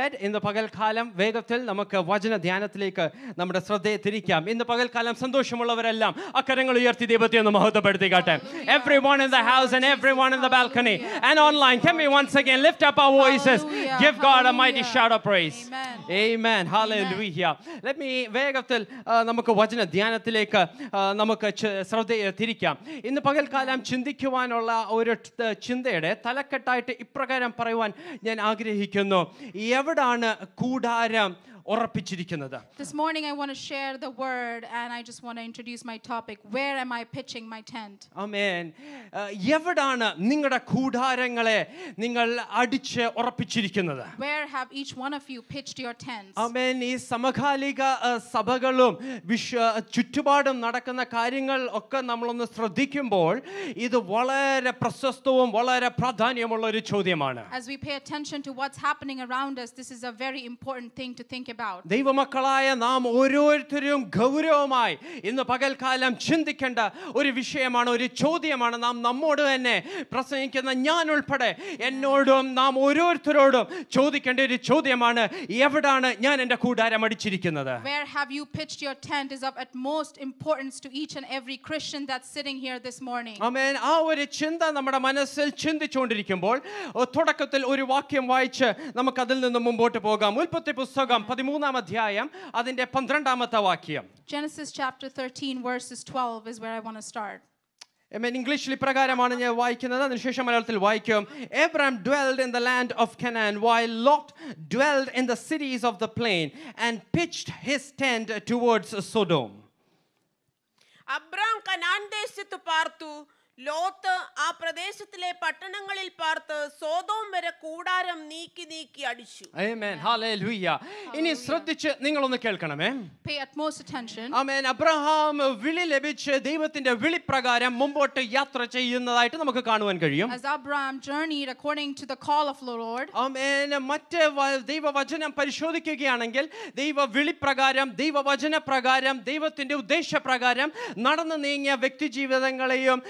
Fed ഇന്ന് പകൽക്കാലം വേഗത്തിൽ നമുക്ക് വചന ധ്യാനത്തിലേക്ക് നമ്മുടെ ശ്രദ്ധയെ തിരിക്കാം ഇന്ന് പകൽക്കാലം സന്തോഷമുള്ളവരെല്ലാം അക്കരങ്ങൾ ഉയർത്തി ദൈവത്തെ ഒന്ന് കാട്ടെ everyone in the house and everyone in the balcony and online can we once again lift up our voices give God a mighty shout of praise amen hallelujah let me വേഗത്തിൽ നമുക്ക് വചന ധ്യാനത്തിലേക്ക് നമുക്ക് ശ്രദ്ധയെ തിരിക്കാം ഇന്ന് പകൽക്കാലം ചിന്തിക്കുവാനുള്ള ഒരു ചിന്തയുടെ തലക്കെട്ടായിട്ട് ഇപ്രകാരം പറയുവാൻ ഞാൻ ആഗ്രഹിക്കുന്നു എവിടാണ് കൂടാരം ഉറപ്പിച്ചിരിക്കുന്നത് This morning, I want to share the word and I just want to introduce my topic. Where am I pitching my tent? Amen uh, എവിടാണ് നിങ്ങളുടെ കൂടാരങ്ങളെ നിങ്ങൾ അടിച്ച് ഉറപ്പിച്ചിരിക്കുന്നത് Where have each one of you pitched your tents? ആമേൻ ഈ സമകാലിക uh, സഭകളും വിശ്വ uh, ചുറ്റുപാടും നടക്കുന്ന കാര്യങ്ങൾ ഒക്കെ നമ്മളൊന്ന് ശ്രദ്ധിക്കുമ്പോൾ ഇത് വളരെ പ്രശസ്തവും വളരെ പ്രാധാന്യമുള്ള ഒരു ചോദ്യമാണ് As we pay attention to what's happening around us, this is a very important thing to think ദൈവമക്കളായ നാം ഓരോരുത്തരും ഗൗരവമായി ഇന്ന് പകൽക്കാലം ചിന്തിക്കേണ്ട ഒരു വിഷയമാണ് ഒരു ചോദ്യമാണ് നാം നമ്മോട് തന്നെ പ്രസംഗിക്കുന്ന ഞാൻ ഉൾപ്പെടെ എന്നോടും നാം ഓരോരുത്തരോടും ചോദിക്കേണ്ട ഒരു ചോദ്യമാണ് എവിടാണ് ഞാൻ എൻ്റെ കൂടാരം അടിച്ചിരിക്കുന്നത് Where ആ ഒരു ചിന്ത നമ്മുടെ മനസ്സിൽ ചിന്തിച്ചുകൊണ്ടിരിക്കുമ്പോൾ തുടക്കത്തിൽ ഒരു വാക്യം വായിച്ച് നമുക്ക് അതിൽ നിന്ന് മുമ്പോട്ട് പോകാം ഉൽപ്പത്തി പുസ്തകം Genesis chapter 13 verses 12 is where I want to start. Amen. English ഇപ്രകാരമാണ് ഞാൻ വായിക്കുന്നത് അതിനുശേഷം മലയാളത്തിൽ വായിക്കും Abraham dwelled in the land of Canaan while Lot dwelled in the cities of the plain and pitched his tent towards Sodom. Abraham Canaan ദേശത്ത് പാർത്തു Lot ആ പ്രദേശത്തിലെ പട്ടണങ്ങളിൽ പാർത്ത് സോതോം വരെ കൂടാരം നീക്കി നീക്കി അടിച്ചു ആമേൻ ഇനി ശ്രദ്ധിച്ച് നിങ്ങൾ ഒന്ന് കേൾക്കണമേ ആമേൻ അബ്രഹാം വിളി ലഭിച്ച് ദൈവത്തിന്റെ വിളിപ്രകാരം മുമ്പോട്ട് യാത്ര ചെയ്യുന്നതായിട്ട് നമുക്ക് കാണുവാൻ കഴിയും as abraham journeyed according to the call of the lord ആമേൻ ദൈവവചനം പരിശോധിക്കുകയാണെങ്കിൽ ദൈവ വിളിപ്രകാരം ദൈവവചന പ്രകാരം ദൈവത്തിന്റെ ഉദ്ദേശപ്രകാരം നടന്നു നീങ്ങിയ വ്യക്തി ജീവിതങ്ങളെയും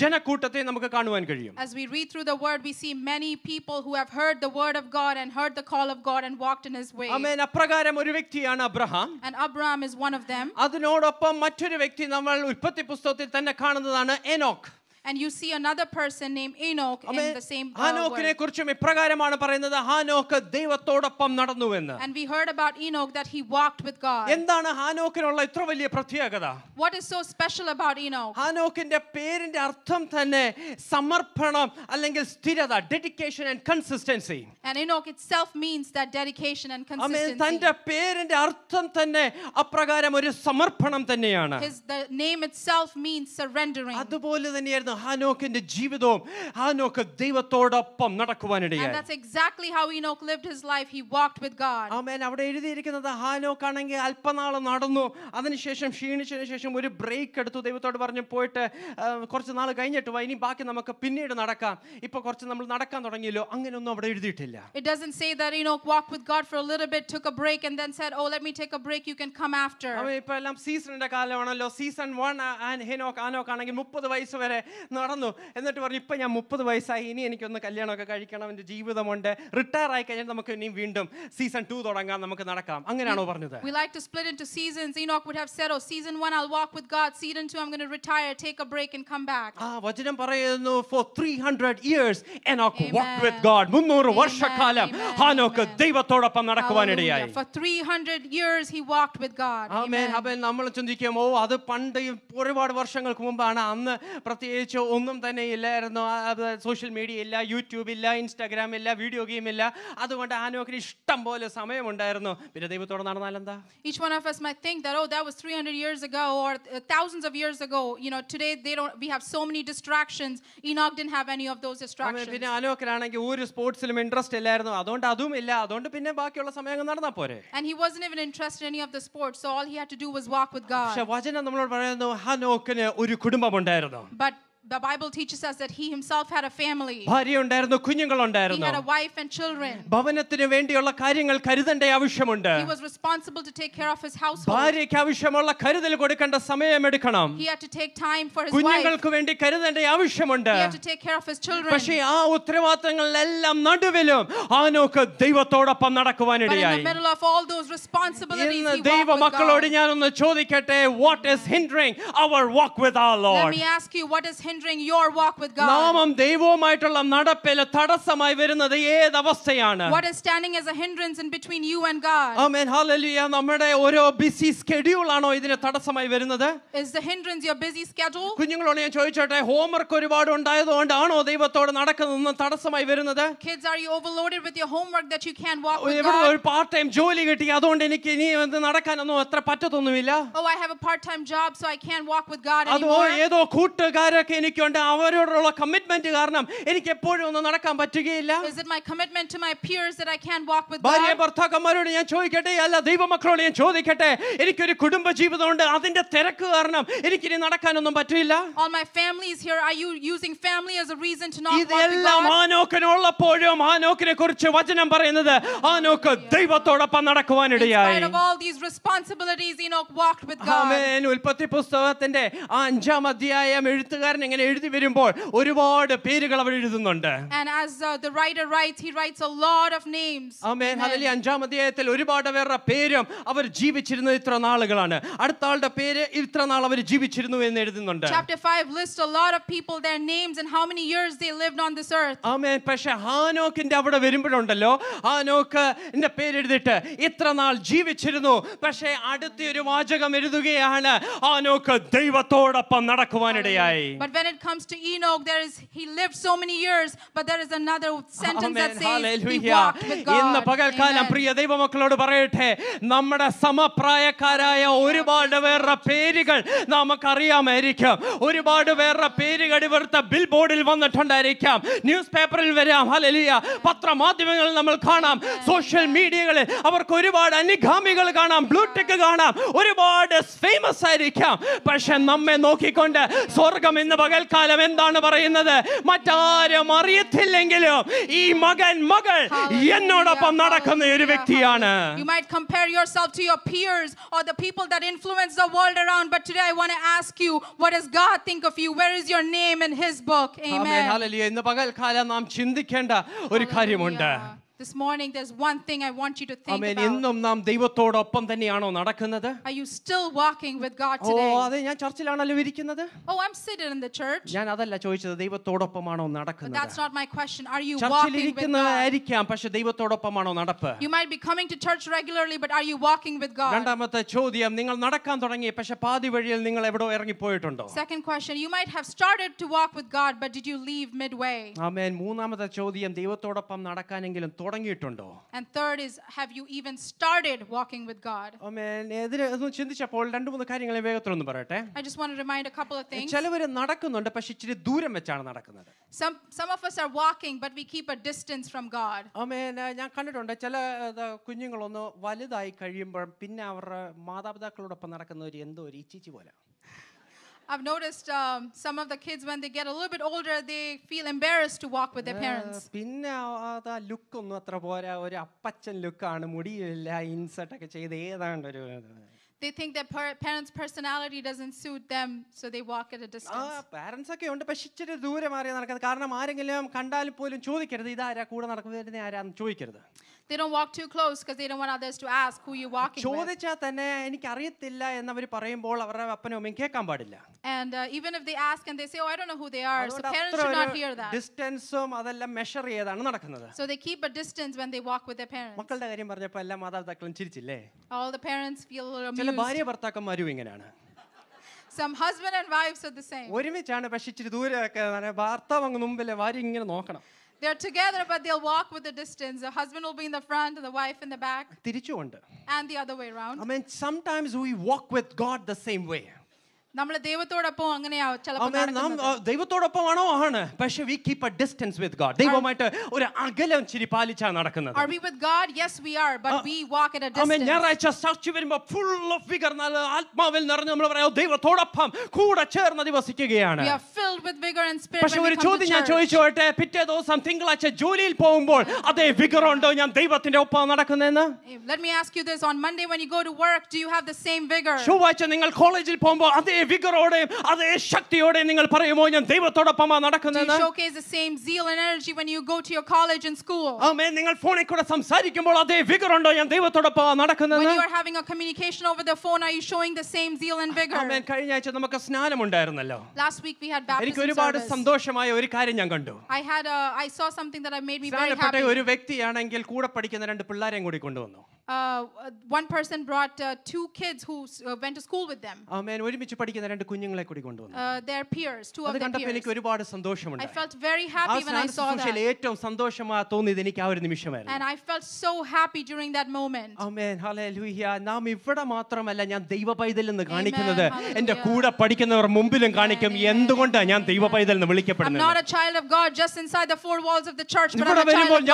ജനക്കൂട്ടത്തെ നമുക്ക് കാണുവാൻ കഴിയും As we read through the word, we see many people who have heard the word of God and heard the call of God and walked in his way. amen അപ്രകാരം ഒരു വ്യക്തിയാണ് Abraham And Abraham is one of them. അതിനോടൊപ്പം മറ്റൊരു വ്യക്തി നമ്മൾ ഉൽപ്പത്തി പുസ്തകത്തിൽ തന്നെ കാണുന്നതാണ് എനോക്ക് and you see another person named Enoch in the same uh, ഹാനോക്കിനെ കുറിച്ചും ഇപ്രകാരമാണ് പറയുന്നത് ഹാനോക്ക് ദൈവത്തോടൊപ്പം നടന്നുവെന്ന് and we heard about Enoch that he walked with God എന്താണ് ഹാനോക്കിനുള്ള ഇത്ര വലിയ പ്രത്യേകത what is so special about Enoch ഹാനോക്കിന്റെ പേരിന്റെ അർത്ഥം തന്നെ സമർപ്പണം അല്ലെങ്കിൽ സ്ഥിരത dedication and consistency and Enoch itself means that dedication and consistency തന്റെ പേരിന്റെ അർത്ഥം തന്നെ അപ്രകാരം ഒരു സമർപ്പണം തന്നെയാണ് his the name itself means surrendering അതുപോലെ തന്നെയായിരുന്നു ഹാനോക്കിന്റെ ജീവിതവും ഹാനോക്ക് ദൈവത്തോടൊപ്പം നടക്കുവാനിടയായി that's exactly how Enoch lived his life he walked with God ആമേൻ അവിടെ എഴുതിയിരിക്കുന്നത് ഹാനോക്ക് ആണെങ്കിൽ അല്പനാൾ നടന്നു അതിനുശേഷം ക്ഷീണിച്ചതിന് ശേഷം ഒരു ബ്രേക്ക് എടുത്തു ദൈവത്തോട് പറഞ്ഞു പോയിട്ട് കുറച്ച് നാൾ കഴിഞ്ഞിട്ട് വാ ഇനി ബാക്കി നമുക്ക് പിന്നീട് നടക്കാം ഇപ്പൊ കുറച്ച് നമ്മൾ നടക്കാൻ തുടങ്ങിയല്ലോ അങ്ങനെയൊന്നും അവിടെ എഴുതിയിട്ടില്ല it doesn't say that Enoch walked with God for a little bit took a break and then said oh let me take a break you can come after അവൻ ഇപ്പൊ എല്ലാം സീസണിന്റെ കാലമാണല്ലോ സീസൺ 1 ആൻഡ് ഹെനോക്ക് ആനോക്ക് ആണെങ്കിൽ 30 വയസ്സ് വരെ നടന്നു എന്നിട്ട് പറഞ്ഞു ഇപ്പം ഞാൻ മുപ്പത് വയസ്സായി ഇനി എനിക്കൊന്ന് കല്യാണമൊക്കെ കഴിക്കണം എൻ്റെ ജീവിതമുണ്ട് റിട്ടയർ ആയി കഴിഞ്ഞാൽ നമുക്ക് ഇനി വീണ്ടും സീസൺ ടു തുടങ്ങാം നമുക്ക് നടക്കാം അങ്ങനെയാണോ പറഞ്ഞത് We like to split into seasons. Enoch would have said, oh, season one, I'll walk with God. Season two, I'm going to retire, take a break and come back. Ah, വചനം പറയുന്നു for 300 years Enoch Amen. walked with God. 300 വർഷക്കാലം ഹാനോക്ക് ദൈവത്തോടൊപ്പം നടക്കുവാനിടയായി For 300 years he walked with God. ആമേൻ അപ്പോൾ നമ്മൾ ചിന്തിക്കും ഓ അത് പണ്ട് ഒരുപാട് വർഷങ്ങൾക്ക് മുമ്പാണ് അന്ന് പ്രത്യേകിച്ച് ഒന്നും തന്നെ ഇല്ലായിരുന്നു സോഷ്യൽ മീഡിയ ഇല്ല യൂട്യൂബ് ഇല്ല ഇൻസ്റ്റാഗ്രാം ഇല്ല വീഡിയോ ഗെയിം ഇല്ല അതുകൊണ്ട് ആനോക്കിന് ഇഷ്ടം പോലെ സമയമുണ്ടായിരുന്നു പിന്നെ ദൈവത്തോട് നടന്നാൽ എന്താ each one of us might think that oh that was 300 years ago or uh, thousands of years ago you know today they don't we have so many distractions enoch didn't have any of those distractions പിന്നെ ആനോക്കിനാണെങ്കിൽ ഒരു സ്പോർട്സിലും interest ഇല്ലായിരുന്നു അതുകൊണ്ട് അതും ഇല്ല അതുകൊണ്ട് പിന്നെ ബാക്കിയുള്ള സമയം നടന്നാ പോരെ and he wasn't even interested in any of the sports so all he had to do was walk with god പക്ഷേ വചനം നമ്മളോട് പറയുന്നു ഹാനോക്കിന് ഒരു കുടുംബം ഉണ്ടായിരുന്നു but the Bible teaches us that he himself had a family. He had a wife and children. He was responsible to take care of his household. He had to take time for his wife. He had to take care of his children. പക്ഷേ In the middle of all those responsibilities he ദൈവ മക്കളോട് what is hindering our walk with our Lord? Let me ask you what is hindering your walk with God. What is standing as a hindrance in between you and God? Amen. Hallelujah. Is the hindrance your busy schedule? കുഞ്ഞുങ്ങളോട് ഞാൻ ചോദിച്ചോട്ടെ homework ഒരുപാട് ഉണ്ടായതുകൊണ്ട് ദൈവത്തോട് നടക്കുന്നതെന്ന് തടസ്സമായി വരുന്നത്? ഒരു പാർട്ട് ടൈം ജോലി കിട്ടി അതുകൊണ്ട് എനിക്ക് ഇനി നടക്കാനൊന്നും അത്ര പറ്റത്തൊന്നുമില്ല. Oh I have a part time job so I can't walk with God ഏതോ കൂട്ടുകാരൊക്കെ എനിക്കുണ്ട് അവരോടുള്ള കമ്മിറ്റ്മെന്റ് കാരണം എനിക്ക് എപ്പോഴും ഒന്നും നടക്കാൻ പറ്റുകയില്ല Is it my commitment to my peers that I can't walk with ഭാര്യ God? ഭർത്താക്കന്മാരോട് ഞാൻ ചോദിക്കട്ടെ അല്ല ദൈവമക്കളോട് ഞാൻ ചോദിക്കട്ടെ എനിക്കൊരു കുടുംബ ജീവിതമുണ്ട് അതിന്റെ തിരക്ക് കാരണം എനിക്കിനി നടക്കാനൊന്നും പറ്റില്ല All my families here, are you using family as a reason to not walk with ഇതെല്ലാം God? ആനോക്കിനുള്ളപ്പോഴും ആനോക്കിനെ കുറിച്ച് വചനം പറയുന്നത് ആനോക്ക് ദൈവത്തോടൊപ്പം In നടക്കുവാനിടയായി spite of all these responsibilities, Enoch walked with God. ആമേൻ ഉൽപ്പത്തി പുസ്തകത്തിന്റെ ആ അഞ്ചാം അധ്യായം എഴുത്തുകാരൻ ഇങ്ങനെ എഴുതി വരുമ്പോൾ ഒരുപാട് പേരുകൾ അവർ എഴുതുന്നുണ്ട് And as uh, the writer writes, he writes a lot of names. Amen hallelujah അഞ്ചാം അധ്യായത്തിൽ ഒരുപാട് പേരുടെ പേരും അവർ ജീവിച്ചിരുന്നത് ഇത്ര നാളുകളാണ് അടുത്ത ആളുടെ പേര് ഇത്ര നാൾ അവർ ജീവിച്ചിരുന്നു എന്ന് എഴുതുന്നുണ്ട് Chapter 5 lists a lot of people their names and how many years they lived on this earth. ആമേൻ പക്ഷേ ഹാനോക്കിന്റെ അവിടെ വരുമ്പോഴുണ്ടല്ലോ ഹാനോക്ക് എന്റെ പേരെഴുതിട്ട് ഇത്ര നാൾ ജീവിച്ചിരുന്നു പക്ഷേ അടുത്ത ഒരു വാചകം എഴുതുകയാണ് ഹാനോക്ക് ദൈവത്തോടൊപ്പം നടക്കുവാനിടയായി But when it comes to Enoch, there is he lived so many years, but there is another sentence Amen. that says Hallelujah. he walked with God. ഇന്ന് പകൽക്കാലം പ്രിയ ദൈവമക്കളോട് പറയട്ടെ നമ്മുടെ സമപ്രായക്കാരായ ഒരുപാട് പേരുടെ പേരുകൾ നമുക്കറിയാമായിരിക്കും ഒരുപാട് പേരുടെ പേരുകൾ ഇവിടുത്തെ ബിൽ ബോർഡിൽ വന്നിട്ടുണ്ടായിരിക്കാം ന്യൂസ് പേപ്പറിൽ വരാം ഹലലിയ പത്രമാധ്യമങ്ങളിൽ നമ്മൾ കാണാം സോഷ്യൽ മീഡിയകളിൽ അവർക്ക് ഒരുപാട് അനുഗാമികൾ കാണാം ബ്ലൂടെക് കാണാം ഒരുപാട് ഫേമസ് ആയിരിക്കാം പക്ഷെ നമ്മെ നോക്കിക്കൊണ്ട് സ്വർഗം ഇന്ന് പകൽക്കാലം എന്താണ് പറയുന്നത് മറ്റാരും അറിയത്തില്ലെങ്കിലും ഈ മകൻ മകൾ എന്നോടൊപ്പം നടക്കുന്ന ഒരു വ്യക്തിയാണ് You might compare yourself to your peers or the people that influence the world around but today I want to ask you what does God think of you where is your name in his book amen hallelujah ഇന്ന് this morning there's one thing I want you to think about. Are you still walking with God today? Oh I'm sitting in the church. ഞാൻ That's not my question. Are you walking with God? You might be coming to church regularly but are you walking with God? Second question you might have started to walk with God but did you leave midway? Amen തുടങ്ങിയിട്ടുണ്ടോ And third is, have you എതിരെ ഒന്ന് ചിന്തിച്ചപ്പോൾ രണ്ട് മൂന്ന് കാര്യങ്ങളെ വേഗത്തിലൊന്ന് പറയട്ടെ I ചിലവർ നടക്കുന്നുണ്ട് പക്ഷെ ഇച്ചിരി ദൂരം വെച്ചാണ് നടക്കുന്നത് Some, some of us are walking, but we keep a distance from God. ആമേൻ ഞാൻ കണ്ടിട്ടുണ്ട് ചില ഇത്, വലുതായി കഴിയുമ്പോൾ പിന്നെ അവരുടെ മാതാപിതാക്കളോടൊപ്പം നടക്കുന്ന എന്തോ ഒരു ഇച്ചിച്ചി പോലെ I've noticed um, some of the kids when they get a little bit older, they feel embarrassed to walk with their parents. പിന്നെ അത് ലുക്ക് ഒന്നും അത്ര പോരാ ഒരു അപ്പച്ചൻ ലുക്കാണ് മുടിയില്ല ഇൻസെർട്ട് ഒക്കെ ചെയ്ത് ഏതാണ്ട് ഒരു They think their par- parents' personality doesn't suit them, so they walk at a distance. They don't walk too close because they don't want others to ask who you're walking with. And uh, even if they ask and they say, oh, I don't know who they are, so parents should not hear that. ഡിസ്റ്റൻസും So they keep a distance when they walk with their parents. All the parents feel a little amused. Some husband and wives are the same. They're together, but they'll walk with a distance. The husband will be in the front, and the wife in the back. wonder? And the other way around. I mean, sometimes we walk with God the same way. നമ്മൾ ദൈവത്തോടൊപ്പം അങ്ങനെയാ ചിലപ്പോൾ ദൈവത്തോടൊപ്പമാണോ ആണ് പക്ഷേ we keep a distance with God ദൈവമായിട്ട് ഒരു അകലം ചിരി പാലിച്ചാണ് നടക്കുന്നത് are we with god yes we are but we walk at a distance ആമേൻ ഞായറാഴ്ച സാക്ഷി വരുമ്പോൾ ഫുൾ ഓഫ് വിഗർ ആത്മാവിൽ നിറഞ്ഞ് നമ്മൾ പറയോ ദൈവത്തോടൊപ്പം കൂടെ ചേർന്ന് ദിവസിക്കുകയാണ് we are filled with vigor and spirit പക്ഷേ ഒരു ചോദ്യം ഞാൻ ചോദിച്ചോട്ടെ പിറ്റേ ദിവസം തിങ്കളാഴ്ച ജോലിയിൽ പോകുമ്പോൾ അതേ വിഗർ ഉണ്ടോ ഞാൻ ദൈവത്തിന്റെ ഒപ്പം നടക്കുന്നതെന്ന് let me ask you this on monday when you go to work do you have the same vigor ചൊവ്വാഴ്ച നിങ്ങൾ കോളേജിൽ പോകുമ്പോൾ അതേ വിഗറോടെയും അതേ ശക്തിയോടെയും നിങ്ങൾ പറയുമോ ഞാൻ ദൈവത്തോടൊപ്പമാണ് നടക്കുന്നത് showcase the same zeal and energy when you go to your college and school Amen. നിങ്ങൾ ഫോണിൽ കൂടെ സംസാരിക്കുമ്പോൾ അതേ വിഗറുണ്ടോ ഞാൻ ദൈവത്തോടൊപ്പമാണ് നടക്കുന്നത് when you are having a communication over the phone are you showing the same zeal and vigor Amen. കഴിഞ്ഞ ആഴ്ച നമുക്ക് സ്നാനം ഉണ്ടായിരുന്നല്ലോ last week we had baptism എനിക്ക് ഒരുപാട് സന്തോഷമായ ഒരു കാര്യം ഞാൻ കണ്ടു i had a, i saw something that made me very happy ഒരു വ്യക്തിയാണെങ്കിൽ കൂടെ പഠിക്കുന്ന രണ്ട് പിള്ളേരെയും കൂടി കൊണ്ടുവന്നു uh, one person brought uh, two kids who uh, went to school with them. ആമേൻ ഒരുമിച്ച് പഠിക്കുന്ന രണ്ട് Their peers, two of their peers. I felt very happy when I saw that. And I felt so happy during that moment. Amen. Hallelujah. And വിളിക്കപ്പെടുന്നത്. I'm not a child of God just inside the four walls of the church but I'm a child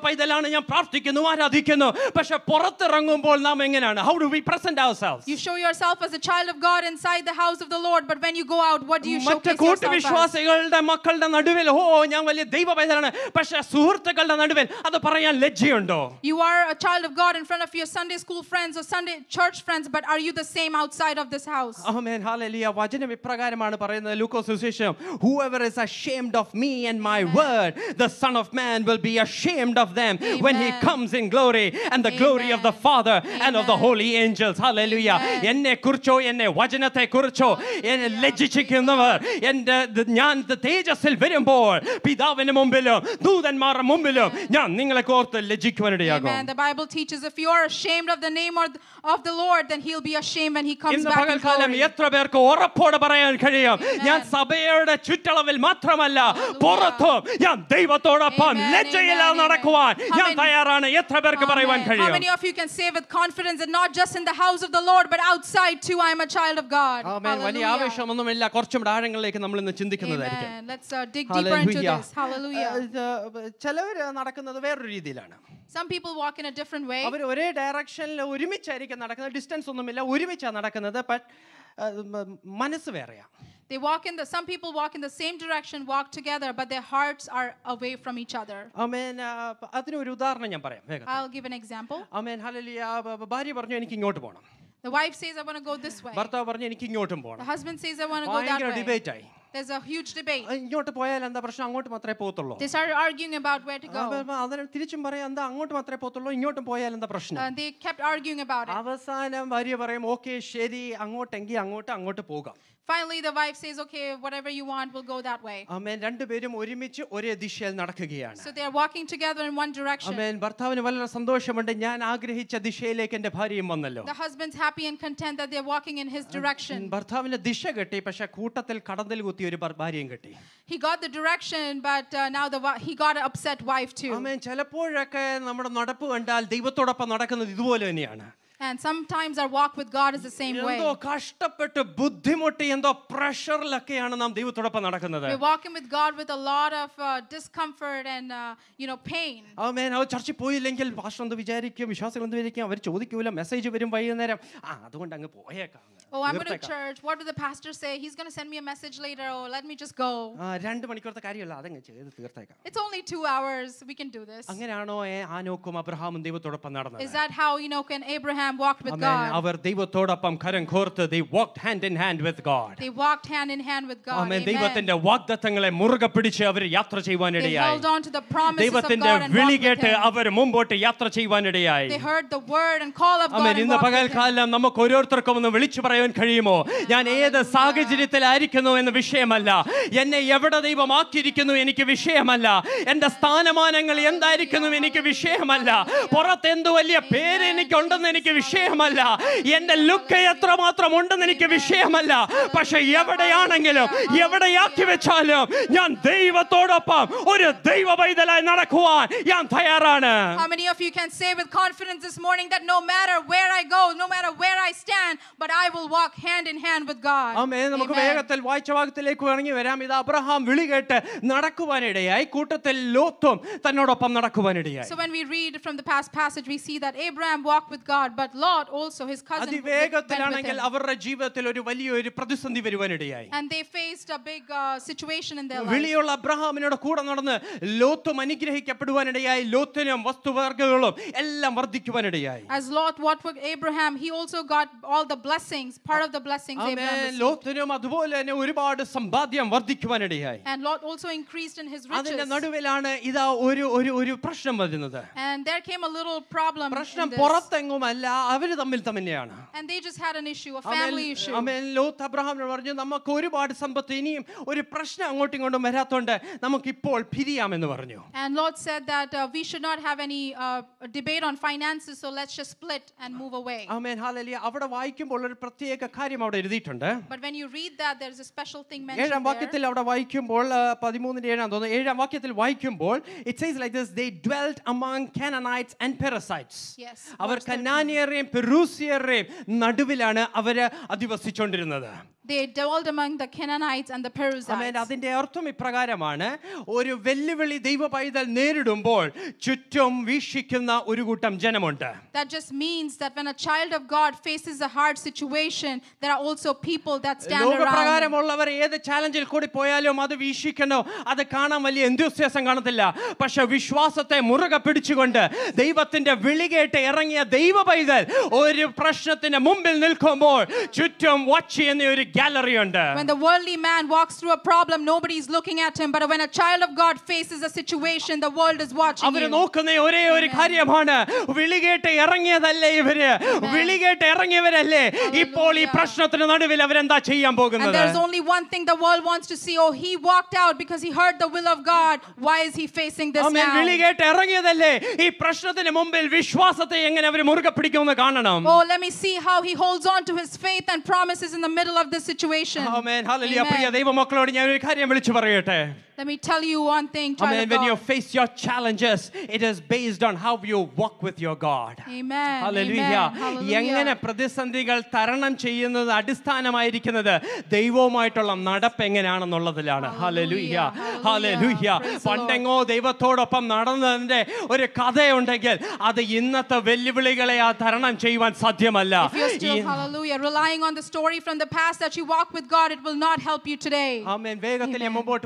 of God. ഞാൻ how do we present ourselves? You show yourself as a child of God inside the house of the Lord but when you go out what do you show yourself? You are a child of God in front of your Sunday school friends or Sunday church friends but are you the same outside of this house Amen hallelujah whoever is ashamed of me and my Amen. word the son of man will be ashamed of them Amen. when he comes in glory and the the glory of the Father and of the holy angels. Hallelujah. എന്നെ കുറിച്ചോ എന്നെ വചനത്തെ കുറിച്ചോ എന്നെ ലജ്ജിച്ചിരിക്കുന്നവർ എൻ്റെ ഞാൻ തേജസ്സിൽ വരുമ്പോൾ പിതാവിന് മുമ്പിലും ദൂതന്മാരുടെ മുമ്പിലും ഞാൻ നിങ്ങളെ ഓർത്ത് ലജ്ജിക്കുവാനിടയാകും The Bible teaches if you are ashamed of the name of the Lord then he'll be ashamed when he comes back in glory. എത്ര പേർക്ക് ഉറപ്പോടെ പറയാൻ കഴിയും ഞാൻ സഭയുടെ ചുറ്റളവിൽ മാത്രമല്ല പുറത്തും ഞാൻ ദൈവത്തോടൊപ്പം ലജ്ജയില്ലാതെ നടക്കുവാൻ ഞാൻ തയ്യാറാണ് എത്ര പേർക്ക് പറയുവാൻ കഴിയും how many of you can say with confidence that not just in the house of the Lord, but outside too, I am a child of God? Amen. Hallelujah. Amen. ചിന്തിക്കുന്നതായിരിക്കും. Let's uh, dig deeper into this. Hallelujah. Uh, Some people walk in a different way. അവർ ഒരേ ഡയറക്ഷനിൽ ഒരുമിച്ചായിരിക്കും നടക്കുന്നത് distance ഒന്നുമില്ല ഒരുമിച്ചാണ് നടക്കുന്നത് but uh, മനസ്സ് വേറെയാണ് they walk in the some people walk in the same direction, walk together, but their hearts are away from each other. Amen. Uh, I'll give an example. Amen. Hallelujah ഭാര്യ പറഞ്ഞു എനിക്ക് The wife says I want to go this way. ഭർത്താവ് പറഞ്ഞു എനിക്ക് The husband says I want to go that way. There's a huge debate. They started arguing about where to go. അവൻ തിരിച്ചും And uh, they kept arguing about it. Finally, the wife says, okay, whatever you want, we'll go that way. Amen. So they are walking together in one direction. Amen. The husband's happy and content that they're walking in his direction. ഭർത്താവിന്റെ he got the direction, but uh, now the he got an upset wife too. Amen. And sometimes our walk with God is the same way. We're walking with God with a lot of uh, discomfort and, uh, you know, pain. Amen. Oh, church, message Oh, I'm going to church. What did the pastor say? He's going to send me a message later. Oh, let me just go. രണ്ട് മണിക്കൂറത്തെ കാര്യമല്ല അതങ്ങ് ചെയ്ത് തീർത്തേക്കാം It's only two hours. We can do this. അങ്ങനെയാണോ ആനോക്കും അബ്രഹാമും ദൈവത്തോടൊപ്പം നടന്നത് Is that how Enoch and Abraham walked with God? അവർ ദൈവത്തോടൊപ്പം കരം കോർത്ത് they walked hand in hand with God. They walked hand in hand with God. ആമേൻ ദൈവത്തിന്റെ വാഗ്ദത്തങ്ങളെ മുറുകെ പിടിച്ച് അവർ യാത്ര ചെയ്യുവാൻ They on to the ദൈവത്തിന്റെ വിളി കേട്ട് അവർ മുമ്പോട്ട് യാത്ര ചെയ്യുവാൻ ഇടയായി. They heard the word and call of God. ആമേൻ ഇന്ന് പകൽക്കാലം നമുക്ക് ഓരോരുത്തർക്കും ഒന്ന് വിളിച്ചു പറയാം പറയാൻ കഴിയുമോ ഞാൻ ഏത് സാഹചര്യത്തിലായിരിക്കുന്നു എന്ന് വിഷയമല്ല എന്നെ എവിടെ ദൈവമാക്കിയിരിക്കുന്നു എനിക്ക് വിഷയമല്ല എൻ്റെ സ്ഥാനമാനങ്ങൾ എന്തായിരിക്കുന്നു എനിക്ക് വിഷയമല്ല പുറത്ത് എന്ത് വലിയ പേര് എനിക്കുണ്ടെന്ന് എനിക്ക് വിഷയമല്ല എൻ്റെ ലുക്ക് എത്രമാത്രം ഉണ്ടെന്ന് എനിക്ക് വിഷയമല്ല പക്ഷെ എവിടെയാണെങ്കിലും എവിടെയാക്കി വെച്ചാലും ഞാൻ ദൈവത്തോടൊപ്പം ഒരു ദൈവ പൈതലായി നടക്കുവാൻ ഞാൻ തയ്യാറാണ് How many of you can say with confidence this morning that no matter where I go, no matter where I stand, but I will walk hand in hand with God. ആമേൻ നമുക്ക് വേഗത്തിൽ വായിച്ച ഭാഗത്തിലേക്ക് ഇറങ്ങി വരാം ഇത് അബ്രഹാം വിളി കേട്ട് നടക്കുവാനിടയായി കൂട്ടത്തിൽ ലോത്തും തന്നോടൊപ്പം നടക്കുവാനിടയായി So when we read from the past passage we see that Abraham walked with God but Lot also his cousin അതിവേഗത്തിലാണെങ്കിൽ അവരുടെ ജീവിതത്തിൽ ഒരു വലിയൊരു പ്രതിസന്ധി വരുവാനിടയായി And they faced a big uh, situation in their life. വിളിയുള്ള അബ്രഹാമിനോട് കൂടെ നടന്ന് ലോത്തും അനുഗ്രഹിക്കപ്പെടുവാനിടയായി ലോത്തിനും വസ്തുവർഗ്ഗങ്ങളും എല്ലാം വർദ്ധിക്കുവാനിടയായി As Lot what for Abraham he also got all the blessings part of the blessings Amen. Abraham ലോത്തിനും And Lot also increased in his riches. And there came a little problem. പ്രശ്നം പുറത്തെങ്ങുമല്ല And they just had an issue, a family issue. Amen Lot അബ്രഹാമിനോട് പറഞ്ഞു നമുക്ക് ഒരുപാട് സമ്പത്ത് ഇനിയും ഒരു പ്രശ്നം അങ്ങോട്ടും ഇങ്ങോട്ടും വരാത്തോണ്ട് നമുക്ക് ഇപ്പോൾ പിരിയാമെന്ന് പറഞ്ഞു And lord said that uh, we should not have any uh, debate on finances so let's just split and move away. amen hallelujah അവിടെ വായിക്കുമ്പോൾ ഒരു പ്രത്യേക പ്രത്യേക കാര്യം അവിടെ എഴുതിയിട്ടുണ്ട് ഏഴാം വാക്യത്തിൽ അവിടെ വായിക്കുമ്പോൾ പതിമൂന്നിന്റെ ഏഴാം തോന്നുന്നു ഏഴാം വാക്യത്തിൽ വായിക്കുമ്പോൾ അവർ കനാനിയറേയും നടുവിലാണ് അവര് അധിവസിച്ചോണ്ടിരുന്നത് they dwelled among the Canaanites and the Perizzites. അതിന്റെ അർത്ഥം ഇപ്രകാരമാണ് ഒരു വെല്ലുവിളി ദൈവ പൈതൽ നേരിടുമ്പോൾ ചുറ്റും വീക്ഷിക്കുന്ന ഒരു കൂട്ടം ജനമുണ്ട് That just means that when a child of God faces a hard situation, there are also people that stand around. ലോകപ്രകാരമുള്ളവർ ഏത് ചാലഞ്ചിൽ കൂടി പോയാലും അത് വീക്ഷിക്കണോ അത് കാണാൻ വലിയ എന്തുസ്യാസം കാണത്തില്ല പക്ഷെ വിശ്വാസത്തെ മുറുകെ പിടിച്ചുകൊണ്ട് ദൈവത്തിന്റെ വിളികേട്ട് ഇറങ്ങിയ ദൈവ പൈതൽ ഒരു പ്രശ്നത്തിന് മുമ്പിൽ നിൽക്കുമ്പോൾ ചുറ്റും വാച്ച് ചെയ്യുന്ന ഒരു when the worldly man walks through a problem nobody is looking at him but when a child of god faces a situation the world is watching അവർ നോക്കുന്ന ഒരേ ഒരു there is only one thing the world wants to see oh he walked out because he heard the will of god why is he facing this now ഇറങ്ങിയതല്ലേ ഈ പ്രശ്നത്തിന് മുമ്പിൽ വിശ്വാസത്തെ എങ്ങനെ അവർ മുറുകെ പിടിക്കുമെന്ന് കാണണം oh let me see how he holds on to his faith and promises in the middle of this situation. Oh, Amen. Hallelujah. Let me tell you one thing, child Amen. Of when you face your challenges, it is based on how you walk with your God. Amen. Hallelujah. എങ്ങനെ പ്രതിസന്ധികൾ തരണം ചെയ്യുന്നത് അടിസ്ഥാനമായിരിക്കുന്നത് ദൈവവുമായിട്ടുള്ള നടപ്പ് എങ്ങനെയാണെന്നുള്ളതിലാണ് ഹലലൂഹ്യ ഹലലൂഹ്യ പണ്ടെങ്ങോ ദൈവത്തോടൊപ്പം നടന്നതിന്റെ ഒരു കഥയുണ്ടെങ്കിൽ അത് ഇന്നത്തെ വെല്ലുവിളികളെ ആ തരണം ചെയ്യുവാൻ സാധ്യമല്ല hallelujah, that you walk with God, it will not help you today.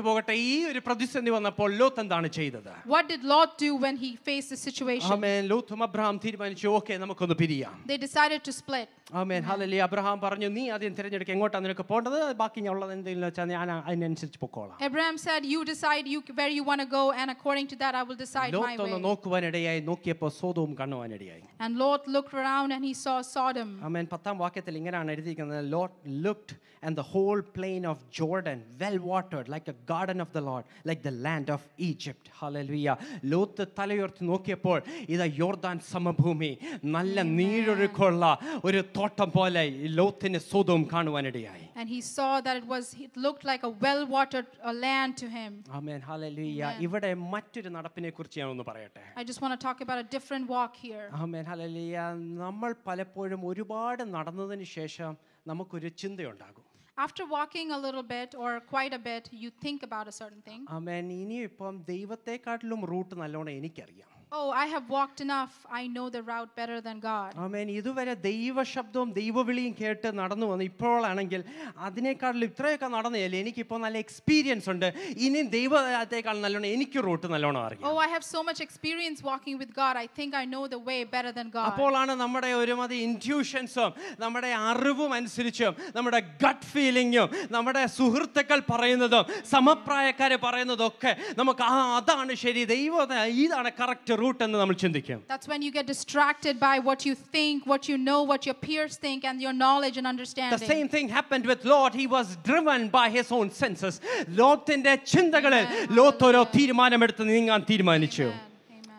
പോകട്ടെ പ്രതിസന്ധി വന്നപ്പോൾ ലോത്ത് എന്താണ് ചെയ്തത് What did Lot do when he faced the situation? Abraham തീരുമാനിച്ചു നമുക്കൊന്ന് പിരിയാം They decided to split. ആമേൻ ഹല്ലേലൂയ അബ്രഹാം പറഞ്ഞു നീ ആദ്യം തിരഞ്ഞെടുക്ക എങ്ങോട്ടാണ് നിനക്ക് പോകേണ്ടത് ബാക്കി ഞാൻ ഉള്ളത് എന്തെങ്കിലും വെച്ചാൽ ഞാൻ അതിനനുസരിച്ച് പൊക്കോളാം Abraham said you decide you where you want to go and according to that I will decide my way Lot നോക്കുവാൻ ഇടയായി നോക്കിയപ്പോൾ സോദോം കാണുവാൻ ഇടയായി And Lot looked around and he saw Sodom ആമേൻ 10 വാക്യത്തിൽ ഇങ്ങനെയാണ് എഴുതിയിരിക്കുന്നത് Lot looked and the whole plain of Jordan, well watered, like a garden of the Lord, like the land of Egypt. Hallelujah. Lot തലയുയർത്തി നോക്കിയപ്പോൾ ഇത് Jordan സമഭൂമി നല്ല നീരൊഴുക്കുള്ള ഒരു and he saw that it was it looked like a well watered uh, land to him amen hallelujah i just want to talk about a different walk here amen hallelujah നമ്മൾ പലപ്പോഴും ഒരുപാട് നടന്നതിന് ശേഷം നമുക്കൊരു ചിന്തയുണ്ടാകും after walking a little bit or quite a bit, you think about a certain thing. Amen. ആമേൻ ഇനി ഇപ്പം ദൈവത്തെക്കാട്ടിലും root നല്ലോണം എനിക്കറിയാം Oh, I have walked enough. I know the route better than God. ആമേൻ ഇതുവരെ ദൈവ ശബ്ദവും ദൈവവിളിയും കേട്ട് നടന്നു വന്നു ഇപ്പോഴാണെങ്കിൽ അതിനേക്കാളും ഇത്രയൊക്കെ നടന്നില്ല എനിക്കിപ്പോൾ നല്ല എക്സ്പീരിയൻസ് ഉണ്ട് ഇനി ദൈവത്തേക്കാൾ നല്ലോണം എനിക്ക് റൂട്ട് നല്ലോണം അറിയാം Oh, I have so much experience walking with God. I think I know the way better than God. അപ്പോഴാണ് നമ്മുടെ ഒരുമതി ഇൻറ്റ്യൂഷൻസും നമ്മുടെ അറിവും അനുസരിച്ചും നമ്മുടെ ഗട്ട് ഫീലിങ്ങും നമ്മുടെ സുഹൃത്തുക്കൾ പറയുന്നതും സമപ്രായക്കാർ പറയുന്നതൊക്കെ നമുക്ക് ആ അതാണ് ശരി ദൈവം ഇതാണ് കറക്റ്റ് റൂട്ട് എന്ന് നമ്മൾ ചിന്തിക്കും That's when you get distracted by what you think, what you know, what your peers think and your knowledge and The same thing happened with Lord. He was driven by his own senses. ലോത്തിന്റെ ചിന്തകളിൽ Amen. Lot ഓരോ തീരുമാനമെടുത്ത് നീങ്ങാൻ തീരുമാനിച്ചു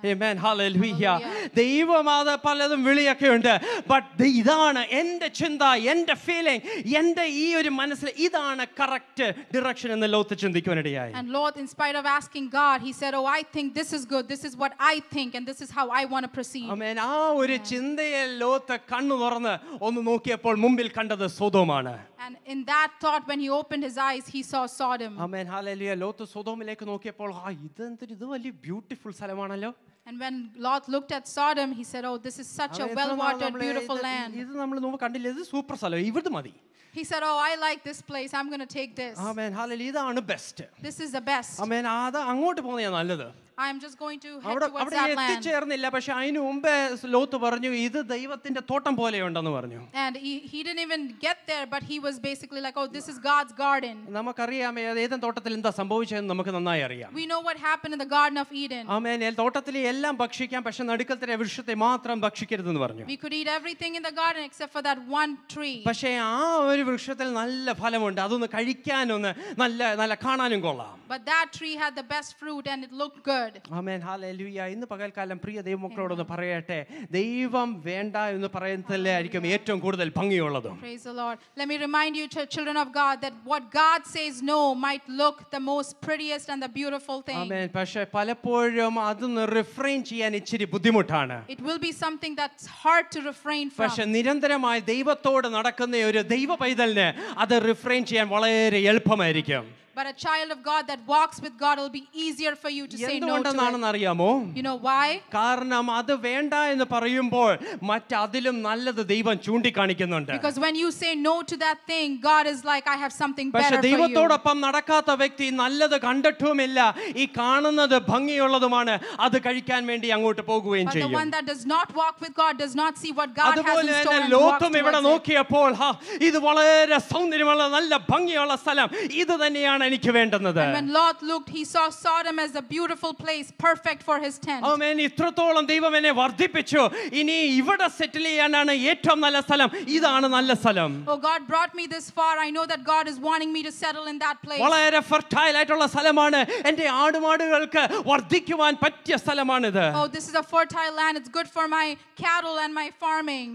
Amen. Hallelujah. The evil ദൈവം അത് പലതും വിളിയൊക്കെ ഉണ്ട് but ഇതാണ് എൻ്റെ ചിന്ത എൻ്റെ ഫീലിംഗ് എൻ്റെ ഈ ഒരു മനസ്സിൽ ഇതാണ് കറക്റ്റ് ഡിറക്ഷൻ the ലോത്ത് ചിന്തിക്കുവാനിടയായി and lord in spite of asking god he said oh i think this is good this is what i think and this is how i want to proceed amen ആ ഒരു ചിന്തയിൽ Lot കണ്ണു തുറന്ന് ഒന്ന് നോക്കിയപ്പോൾ മുമ്പിൽ കണ്ടത് സോദോമാണ് and in that thought when he opened his eyes he saw sodom amen hallelujah Lot സോദോമിലേക്ക് നോക്കിയപ്പോൾ ആ ഇതെന്തൊരു ഇത് വലിയ ബ്യൂട്ടിഫുൾ സ്ഥലമാണല്ലോ and when Lot looked at Sodom, he said, Oh, this is such a well watered, beautiful land. He said, Oh, I like this place. I'm going to take this. Amen hallelujah the best. This is the best. Amen. അത് I am just going to head അവിടെ towards that land. എത്തിച്ചേർന്നില്ല പക്ഷെ അതിനു മുമ്പേ Lot പറഞ്ഞു ഇത് ദൈവത്തിന്റെ തോട്ടം പോലെയുണ്ടെന്ന് പറഞ്ഞു And he, he didn't even get there, but he was basically like, oh, this is God's garden. നമുക്കറിയാം ഏതൻ തോട്ടത്തിൽ എന്താ സംഭവിച്ചതെന്ന് നമുക്ക് നന്നായി അറിയാം We know what happened in the Garden of Eden. എല്ലാം ഭക്ഷിക്കാം പക്ഷെ നടുക്കത്തിലെ വൃക്ഷത്തെ മാത്രം ഭക്ഷിക്കരുതെന്ന് പറഞ്ഞു We could eat everything in the garden except for that one tree. പക്ഷേ ആ ഒരു വൃക്ഷത്തിൽ നല്ല ഫലമുണ്ട് അതൊന്ന് കഴിക്കാനൊന്ന് നല്ല നല്ല കാണാനും കൊള്ളാം But that tree had the best fruit and it looked good. word. Amen. Hallelujah. ഇന്ന് പകൽക്കാലം പ്രിയ ദൈവമക്കളോടൊന്ന് പറയട്ടെ ദൈവം വേണ്ട എന്ന് പറയുന്നതല്ലേ ആയിരിക്കും ഏറ്റവും കൂടുതൽ ഭംഗിയുള്ളത്. Praise the Lord. Let me remind you children of God that what God says no might look the most prettiest and the beautiful thing. Amen. പക്ഷേ പലപ്പോഴും അതൊന്ന് റിഫ്രെയിൻ ചെയ്യാൻ ഇച്ചിരി ബുദ്ധിമുട്ടാണ്. It will be something that's hard to refrain from. പക്ഷേ നിരന്തരമായി ദൈവത്തോട് നടക്കുന്ന ഒരു ദൈവ പൈതലിന് അത് റിഫ്രെയിൻ ചെയ്യാൻ വളരെ എളുപ്പമായിരിക്കും But a child of God that walks with God will be easier for you to say no to. It. You know why? കാരണം അത് വേണ്ട എന്ന് പറയുമ്പോൾ മറ്റതിലും നല്ലത് ദൈവം ചൂണ്ടിക്കാണിക്കുന്നുണ്ട് Because when you say no to that thing, God is like, I have something പക്ഷെ better for you. ദൈവത്തോടൊപ്പം നടക്കാത്ത വ്യക്തി നല്ലത് കണ്ടിട്ടുമില്ല ഈ കാണുന്നത് ഭംഗിയുള്ളതുമാണ് അത് കഴിക്കാൻ വേണ്ടി അങ്ങോട്ട് പോകുകയും But the ചെയ്യും one that does not walk with God does not see what God has അതുപോലെ in തന്നെ store and walk ലോത്തും ഇവിടെ towards it. നോക്കിയപ്പോൾ ഹാ, ഇത് വളരെ സൗന്ദര്യമുള്ള നല്ല ഭംഗിയുള്ള സ്ഥലം ഇത് തന്നെയാണ് എനിക്ക് വേണ്ടുന്നത് when Lot looked he saw Sodom as a beautiful place perfect for his tent ഇത്രത്തോളം ദൈവം എന്നെ വർദ്ധിപ്പിച്ചു ഇനി ഇവിടെ സെറ്റിൽ ചെയ്യാനാണ് ഏറ്റവും നല്ല സ്ഥലം ഇതാണ് നല്ല സ്ഥലം oh god brought me this far i know that god is wanting me to settle in that place oh this is a fertile land it's good for my cattle and my farming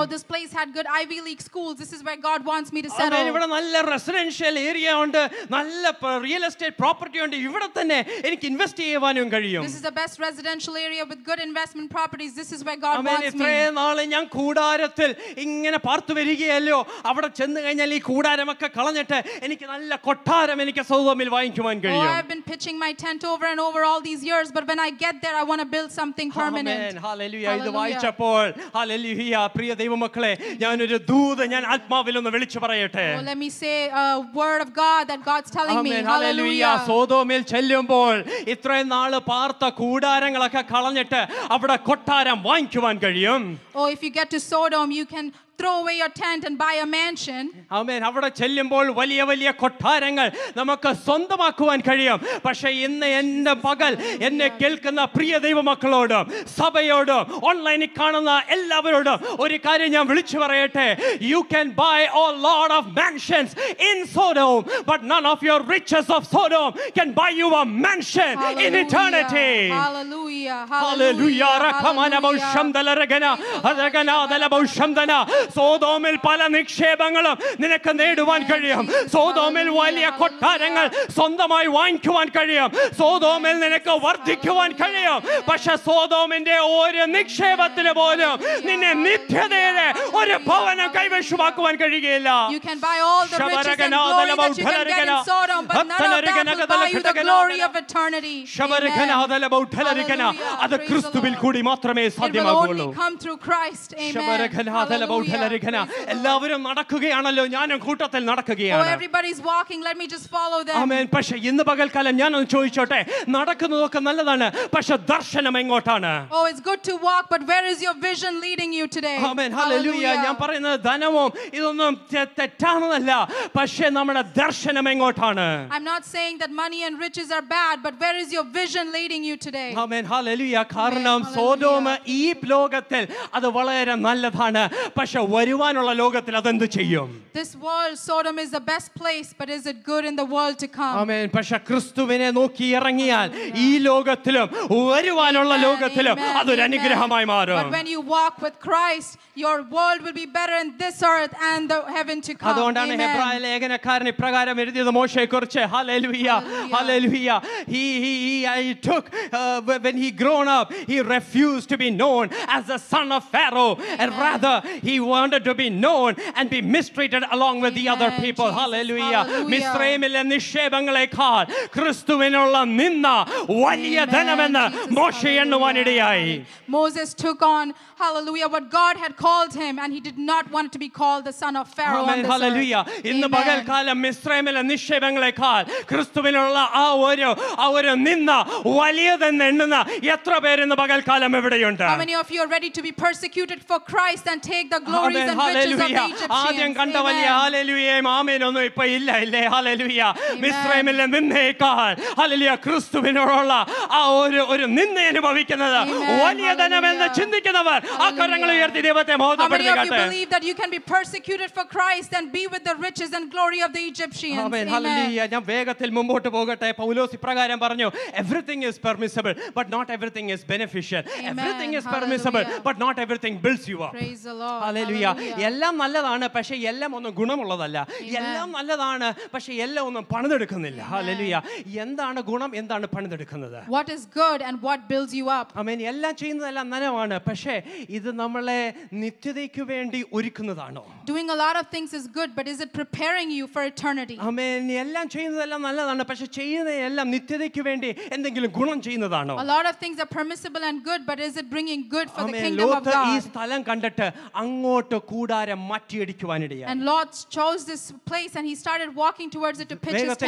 oh this place had good ivy league schools this is where God wants me to settle. This is the best residential area with good investment properties. This is where God wants me. അവിടെ ചെന്ന് കഴിഞ്ഞാൽ ഈ കൂടാരമൊക്കെ കളഞ്ഞിട്ട് എനിക്ക് നല്ല കൊട്ടാരം എനിക്ക് സൗദമിൽ വാങ്ങിക്കുവാൻ oh, കഴിയും. Oh, I've been pitching my tent over and over all these years, but when I get there, I want to build something permanent. Amen. Hallelujah. ഇത് വായിച്ചപ്പോൾ പ്രിയ ദൈവമക്കളെ ഞാൻ ഒരു ദൂത് ഞാൻ വിളിച്ചു പറയട്ടെ oh, let me say a word of god that god's telling me hallelujah സോദോമിൽ ചെല്ലുമ്പോൾ ഇത്രയും നാള് പാർത്ത കൂടാരങ്ങളൊക്കെ കളഞ്ഞിട്ട് അവിടെ കൊട്ടാരം വാങ്ങിക്കുവാൻ കഴിയും oh if you get to sodom you can throw away your tent and buy a mansion. ആമേൻ അവിടെ ചെല്ലുമ്പോൾ വലിയ വലിയ കൊട്ടാരങ്ങൾ നമുക്ക് സ്വന്തമാക്കുവാൻ കഴിയും പക്ഷേ ഇന്ന് എൻ്റെ പകൽ എന്നെ കേൾക്കുന്ന പ്രിയ ദൈവമക്കളോടും സഭയോടും ഓൺലൈനിൽ കാണുന്ന എല്ലാവരോടും ഒരു കാര്യം ഞാൻ വിളിച്ചു പറയട്ടെ you can buy a lot of mansions in Sodom but none of your riches of Sodom can buy you a mansion in eternity hallelujah സോതോമിൽ പല നിക്ഷേപങ്ങളും നിനക്ക് നേടുവാൻ കഴിയും സോതോമിൽ വലിയ കൊട്ടാരങ്ങൾ സ്വന്തമായി വാങ്ങിക്കുവാൻ കഴിയും സോതോമിൽ നിനക്ക് വർദ്ധിക്കുവാൻ കഴിയും പക്ഷെ സോതോമിന്റെ ഒരു നിക്ഷേപത്തിന് പോലും നിന്നെ നിത്യതയുടെ ഒരു ഭവനം കൈവശമാക്കുവാൻ കഴിയുകയില്ല ശബരകനാഥലബൗഢലരികന ചെയ്യപ്പെടുവാൻ അത് ക്രിസ്തുവിൽ കൂടി മാത്രമേ സാധ്യമാകുള്ളൂ എല്ലാവരും നടക്കുകയാണല്ലോ ഞാനും കൂട്ടത്തിൽ നടക്കുകയാണ് പക്ഷെ ഇന്ന് പകൽക്കാലം ഞാനൊന്ന് ചോദിച്ചോട്ടെ നടക്കുന്നതൊക്കെ നല്ലതാണ് പക്ഷെ ദർശനം എങ്ങോട്ടാണ് ഞാൻ പറയുന്നത് ധനവും ഇതൊന്നും തെറ്റാണെന്നല്ല പക്ഷേ നമ്മുടെ ദർശനം എങ്ങോട്ടാണ് I'm not saying that money and riches are bad, but where is your vision leading you today? Amen. ഹലലുയ കാരണം സോതോമ ഈ ലോകത്തിൽ അത് വളരെ നല്ലതാണ് പക്ഷെ വരുവാനുള്ള ലോകത്തിൽ അതെന്ത് ചെയ്യും This world, Sodom is the best place, but is it good in the world to come? Amen. പക്ഷെ ക്രിസ്തുവിനെ നോക്കി ഇറങ്ങിയാൽ ഈ ലോകത്തിലും വരുവാനുള്ള ലോകത്തിലും അതൊരു അനുഗ്രഹമായി മാറും But when you walk with Christ, your world will be better in this earth and the heaven to come. അതുകൊണ്ടാണ് ഹെബ്രായ ലേഖനക്കാരൻ ഇപ്രകാരം എഴുതിയത് മോശയെക്കുറിച്ച് hallelujah hallelujah he he i took uh, when he grown up, he refused to be known as the son of Pharaoh, and rather he wanted to be known and be mistreated along with the other people. Hallelujah. മിസ്രൈമിലെ നിക്ഷേപങ്ങളെക്കാൾ ക്രിസ്തുവിനുള്ള നിന്ന വലിയ ധനമെന്ന് മോശ എണ്ണുവാനിടയായി Moses took on hallelujah what God had called him and he did not want to be called the son of Pharaoh Amen, on this hallelujah ഇന്ന് പകൽക്കാലം മിസ്രൈമിലെ നിക്ഷേപങ്ങളെക്കാൾ ക്രിസ്തുവിനുള്ള ആ ഒരു ആ ഒരു നിന്ന വലിയതെന്ന് എണ്ണുന്ന എത്ര പകൽക്കാലം How many of you are ready to be persecuted for Christ and take the glories and riches of the ആദ്യം Egyptians? കണ്ട വലിയ Amen. ആമേനൊന്നും ഇപ്പൊ ഇല്ല ഇല്ലേ ഹാലലുയ മിസ്രൈമിൽ നിന്നേക്കാൾ ഹാലലുയ ക്രിസ്തുവിനോടുള്ള ആ ഒരു ഒരു നിന്ന അനുഭവിക്കുന്നത് വലിയ ധനം എന്ന് Hallelujah. ചിന്തിക്കുന്നവർ ആ ഉയർത്തി ദൈവത്തെ How many of you believe that you can be persecuted for Christ and be with the riches and glory of the Egyptians? Amen. ഞാൻ വേഗത്തിൽ മുമ്പോട്ട് പോകട്ടെ പൗലോസ് ഇപ്രകാരം പറഞ്ഞു but not everything is beneficial. Everything is permissible, but not everything builds you up. Praise the Lord. Hallelujah. எல்லாம் நல்லதான പക്ഷേ எல்லாம் ഒന്നും குணமுள்ளதல்ல. எல்லாம் நல்லதான പക്ഷേ எல்லாம் ഒന്നും பணதெடுக்கുന്നില്ല. Hallelujah. എന്താണ് குணம் എന്താണ് பணதெடுக்கிறது? What is good and what builds you up? Amen. எல்லாம் ചെയ്യുന്നதெல்லாம் நல்லவான. പക്ഷേ இது நம்மளே நித்தியதைக்கு வேண்டி ഒരുക്കുന്നதானோ? Doing a lot of things is good, but is it preparing you for eternity? Amen. எல்லாம் ചെയ്യുന്നதெல்லாம் நல்லதான. പക്ഷേ ചെയ്യുന്ന எல்லாம் நித்தியதைக்கு வேண்டி എന്തെങ്കിലും குணம் ചെയ്യുന്നதானோ? A lot of things are permissible and good, but is it bringing good for the kingdom of God? And Lot chose this place and he started walking towards it to pitch his tent.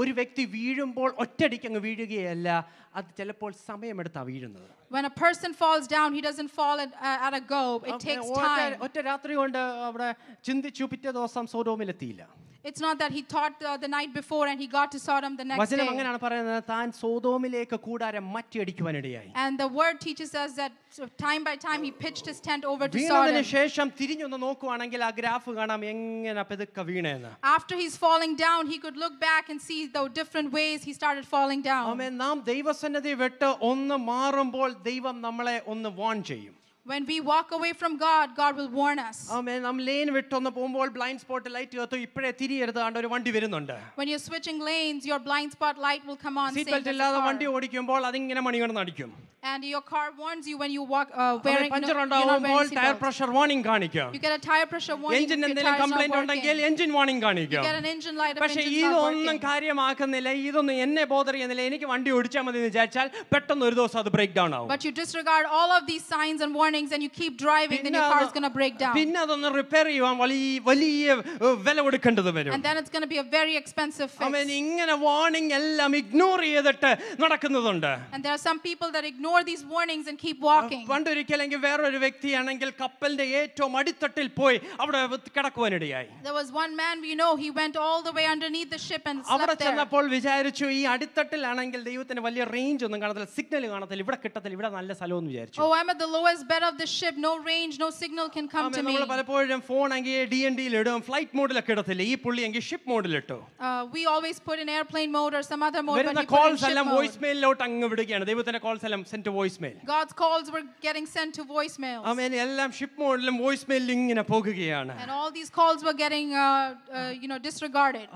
ഒരു വ്യക്തി വീഴുമ്പോൾ അങ്ങ് വീഴുകയല്ല അത് ചിലപ്പോൾ വീഴുന്നത് When a person falls down, he doesn't fall at, uh, at a go. It takes time. It's not that he thought uh, the night before and he got to Sodom the next day. And the word teaches us that time by time he pitched his tent over to വീണതിന് Sodom. ശേഷം തിരിഞ്ഞൊന്ന് നോക്കുവാണെങ്കിൽ ആ graph കാണാം എങ്ങനെ പെതുക്കെ വീണേന്ന് After he's falling down, he could look back and see the different ways he started falling down. ആമേൻ നാം ദൈവസന്നിധി വിട്ട് ഒന്ന് മാറുമ്പോൾ ദൈവം നമ്മളെ ഒന്ന് വാൺ ചെയ്യും when we walk away from God, God will warn us. When you're switching lanes, your blind spot light will come on. Saying and your car warns you when you walk uh, wearing a puncture no, you know, tire pressure warning you get a tire pressure warning engine endellam complaint engine warning you get an engine light but you disregard all of these signs and warnings warnings and you keep driving, then your car is going to break down. And then it's going to be a very expensive fix. And there are some people that ignore these warnings and keep walking. There was one man we know he went all the way underneath the ship and slept there. വിചാരിച്ചു ഈ അടിത്തട്ടിലാണെങ്കിൽ ദൈവത്തിന് വലിയ range ഒന്നും കാണത്തില്ല signal കാണത്തില്ല ഇവിടെ കിട്ടത്തില്ല ഇവിടെ നല്ല വിചാരിച്ചു. Oh I'm at the lowest bed head of the ship no range no signal can come to me uh, we always put in airplane mode or some other mode but he put in ship mode voicemail God's calls were getting sent to voicemails and all these calls were getting uh, uh, you know disregarded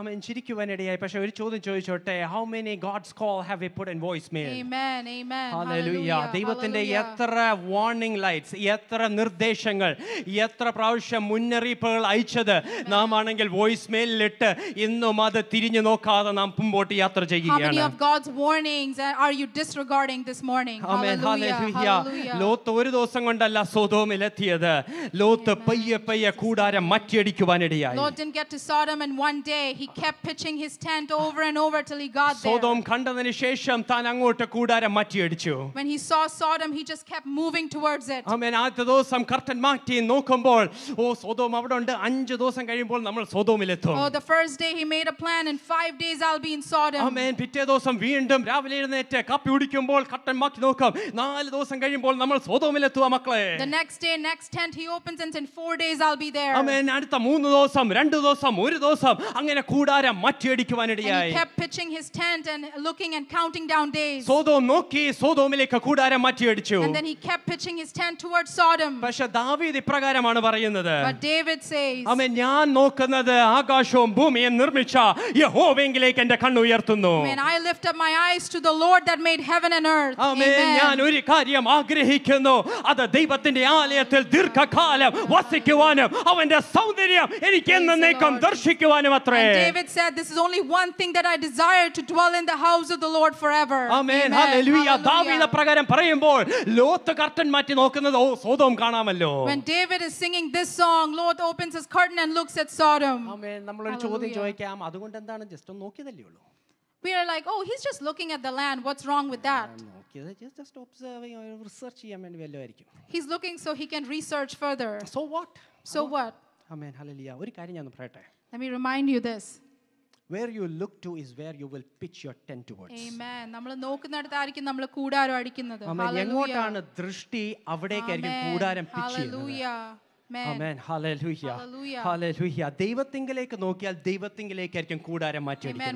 how many God's call have we put in voicemail amen amen hallelujah ദൈവത്തിന്റെ എത്ര warning light guides എത്ര നിർദ്ദേശങ്ങൾ എത്ര പ്രാവശ്യം മുന്നറിയിപ്പുകൾ അയച്ചത് നാം ആണെങ്കിൽ വോയിസ് മെയിലിലിട്ട് ഇന്നും അത് തിരിഞ്ഞു നോക്കാതെ നാം മുമ്പോട്ട് യാത്ര ചെയ്യുകയാണ് ലോത്ത് ഒരു ദിവസം കൊണ്ടല്ല സോതോമിൽ എത്തിയത് ലോത്ത് പയ്യെ പയ്യെ കൂടാരം മാറ്റിയടിക്കുവാനിടയായി സോതോം കണ്ടതിന് ശേഷം താൻ അങ്ങോട്ട് കൂടാരം മാറ്റിയടിച്ചു When he saw Sodom, he just kept moving towards it. ആമേൻ ആദ്യത്തെ ദിവസം കർട്ടൻ മാറ്റി നോക്കുമ്പോൾ ഓ സോതോം അവിടെ ഉണ്ട് അഞ്ച് ദിവസം കഴിയുമ്പോൾ നമ്മൾ സോതോമിലെത്തും Oh, the first day he made a plan, in five days I'll be in Sodom. ആമേൻ പിറ്റേ ദിവസം വീണ്ടും രാവിലെ എഴുന്നേറ്റ് കാപ്പി കുടിക്കുമ്പോൾ കർട്ടൻ മാറ്റി നോക്കാം നാല് ദിവസം കഴിയുമ്പോൾ നമ്മൾ സോതോമിലെത്തുക മക്കളെ The next day, next tent he opens and says, in four days I'll be there. ആമേൻ അടുത്ത മൂന്ന് ദിവസം രണ്ട് ദിവസം ഒരു ദിവസം അങ്ങനെ കൂടാരം And he മാറ്റിയടിക്കുവാനിടയായി kept pitching his tent and looking and counting down days. സോതോം നോക്കി സോതോമിലേക്ക് കൂടാരം മാറ്റിയടിച്ചു And then he kept pitching his tent went towards Sodom. പക്ഷേ ദാവീദ് ഇപ്രകാരമാണ് പറയുന്നത്. But David says, "അവൻ ഞാൻ നോക്കുന്നത് ആകാശവും ഭൂമിയും നിർമ്മിച്ച യഹോവയിലേക്ക് എൻ്റെ കണ്ണ് ഉയർത്തുന്നു." When I lift up my eyes to the Lord that made heaven and earth. ആമേൻ. ഞാൻ ഒരു കാര്യം ആഗ്രഹിക്കുന്നു. അത് ദൈവത്തിന്റെ ആലയത്തിൽ ദീർഘകാലം വസിക്കുവാനും അവന്റെ സൗന്ദര്യം എനിക്ക് എന്നേക്കും ദർശിക്കുവാനും അത്രേ. David said, "This is only one thing that I desire to dwell in the house of the Lord forever." Amen. Hallelujah. ദാവീദ് പ്രകാരം പറയുമ്പോൾ ലോത്ത് കർട്ടൻ മാറ്റി നോക്കുന്ന കാണാമല്ലോ When David is singing this song, Lord opens his curtain and looks at Sodom. ആമേൻ നമ്മളൊരു ചോദ്യം ചോദിക്കാം അതുകൊണ്ട് എന്താണ് ജസ്റ്റ് ഒന്ന് നോക്കിയതല്ലേ ഉള്ളൂ We are like, oh, he's just looking at the land. What's wrong with that? just observing or uh, research. ചെയ്യാൻ വേണ്ടി വല്ലതായിരിക്കും He's looking so he can research further. So what? So what? Amen hallelujah ഒരു കാര്യം ഞാൻ പറയട്ടെ Let me remind you this. Where you look to is where you will pitch your tent towards. Amen. Amen. Hallelujah. Amen. Hallelujah hallelujah ദൈവത്തിങ്കലേക്ക് നോക്കിയാൽ ദൈവത്തിങ്കലേക്കായിരിക്കും കൂടാരം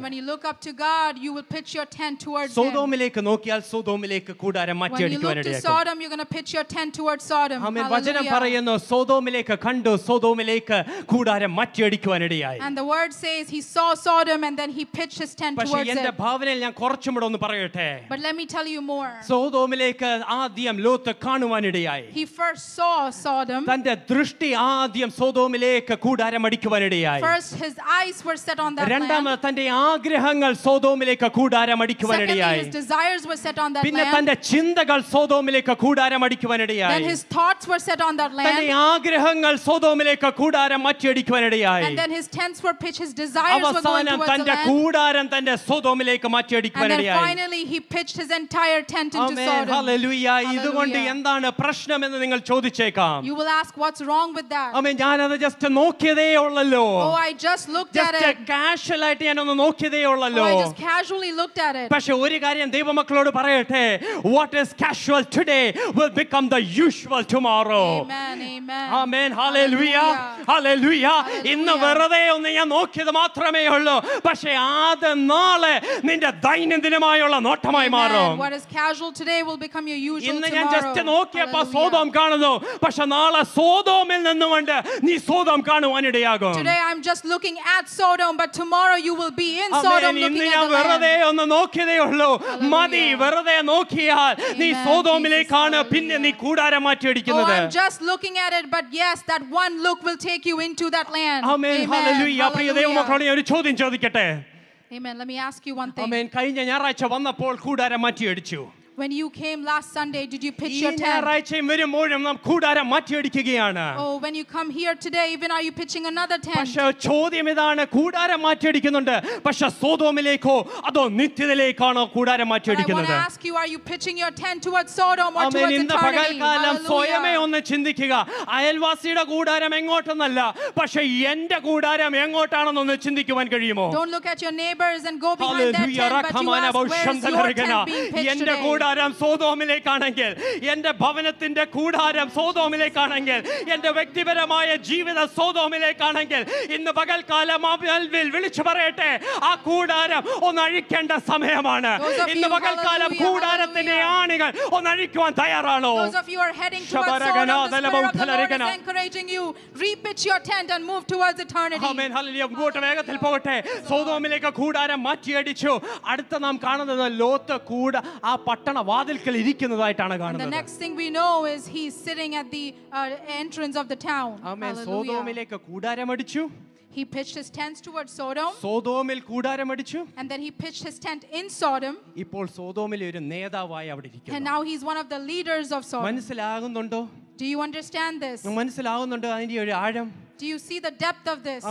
When you look up to God, you will pitch your tent towards Him. സോദോമിലേക്ക് നോക്കിയാൽ സോദോമിലേക്ക് കൂടാരം മാറ്റി When you look to Sodom, you're going to pitch your tent towards Sodom. ആമേൻ വചനം പറയുന്നു സോദോമിലേക്ക് കണ്ടു സോദോമിലേക്ക് കൂടാരം മാറ്റി അടിക്കുവാനിടയായി And the word says he saw Sodom and then he pitched his tent towards എന്റെ it. ഭാവനയിൽ ഞാൻ കുറച്ചും കൂടെ ഒന്ന് പറയട്ടെ But let me tell you more. സോദോമിലേക്ക് ആദ്യം ലോത്ത് കാണുവാനിടയായി He first saw Sodom. തന്റെ ദൃഷ്ടി ആദ്യം സോതോമിലേക്ക് കൂടാരമടിക്കുവാനിടയായി First, his eyes were set on that രണ്ടാമത് തന്റെ ആഗ്രഹങ്ങൾ സോതോമിലേക്ക് Secondly, കൂടാരമടിക്കുവാനിടയായി his were set on that പിന്നെ തന്റെ ചിന്തകൾ സോതോമിലേക്ക് Then കൂടാരമടിക്കുവാനിടയായി his thoughts were set on that തന്റെ ആഗ്രഹങ്ങൾ സോതോമിലേക്ക് കൂടാരം മാറ്റിയടിക്കുവാനിടയായി And then his tents were pitched. His desires were going അവസാനം towards തന്റെ കൂടാരം തന്റെ സോതോമിലേക്ക് then മാറ്റിയടിക്കുവാനിടയായി finally, he pitched his entire tent ഇതുകൊണ്ട് Hallelujah. എന്താണ് പ്രശ്നമെന്ന് നിങ്ങൾ ചോദിച്ചേക്കാം wrong with that? Oh, I just looked at it. Just casually, oh, I just casually looked at it. What is casual today will become the usual tomorrow. Amen. Amen. Amen. Hallelujah. Hallelujah. Hallelujah. Hallelujah. Amen. What is casual today will become your usual tomorrow. Today I'm just looking at Sodom, but tomorrow you will be in Sodom looking at the land. Oh, i I'm just looking at it, but yes, that one look will take you into that land. Amen hallelujah പ്രിയ Hallelujah. Amen. Let me ask you one thing. Amen. When you came last Sunday, did you pitch your tent? വരുമ്പോഴും നാം കൂടാരം മാറ്റിയടിക്കുകയാണ് Oh, when you come here today, even are you pitching another tent? പക്ഷെ ചോദ്യം ഇതാണ് കൂടാരം മാറ്റിയടിക്കുന്നുണ്ട് പക്ഷെ സോതോമിലേക്കോ അതോ നിത്യതയിലേക്കാണോ കൂടാരം And I want to ask you, are you pitching your tent towards Sodom or amen. towards ഇന്ന് eternity? പകൽക്കാലം സ്വയമേ Hallelujah. ഒന്ന് ചിന്തിക്കുക അയൽവാസിയുടെ കൂടാരം എങ്ങോട്ടെന്നല്ല പക്ഷെ എന്റെ കൂടാരം എങ്ങോട്ടാണെന്നൊന്ന് ചിന്തിക്കുവാൻ കഴിയുമോ Don't look at your neighbors and go behind their tent, but you ask, where is your tent being pitched എന്റെ today? കൂടാരം സോതോമിലേക്കാണെങ്കിൽ എൻ്റെ ഭവനത്തിൻ്റെ കൂടാരം സോതോമിലേക്കാണെങ്കിൽ എൻ്റെ വ്യക്തിപരമായ ജീവിത സോതോമിലേക്കാണെങ്കിൽ ഇന്ന് പകൽക്കാലം വിളിച്ചു പറയട്ടെ ആ കൂടാരം ഒന്ന് അഴിക്കേണ്ട സമയമാണ് ഇന്ന് പകൽക്കാലം കൂടാരത്തിന്റെ ആണികൾ ഒന്ന് അഴിക്കുവാൻ തയ്യാറാണോ മുമ്പോട്ട് വേഗത്തിൽ പോകട്ടെ സോതോമിലേക്ക് കൂടാരം മാറ്റിയടിച്ചു അടുത്ത നാം കാണുന്നത് ലോത്ത് കൂട ആ പട്ട പട്ടണ വാതിൽക്കൽ ഇരിക്കുന്നതായിട്ടാണ് കാണുന്നത്. The next thing we know is he's sitting at the uh, entrance of the town. കൂടാരമടിച്ചു He pitched his tents towards Sodom, സോതോമിൽ കൂടാരമടിച്ചു and then he pitched his tent in Sodom, ഇപ്പോൾ ഒരു നേതാവായി അവിടെ ഇരിക്കുന്നു and now he's one of the leaders of Sodom. മനസ്സിലാകുന്നുണ്ടോ do you understand this? Do you see the depth of this? How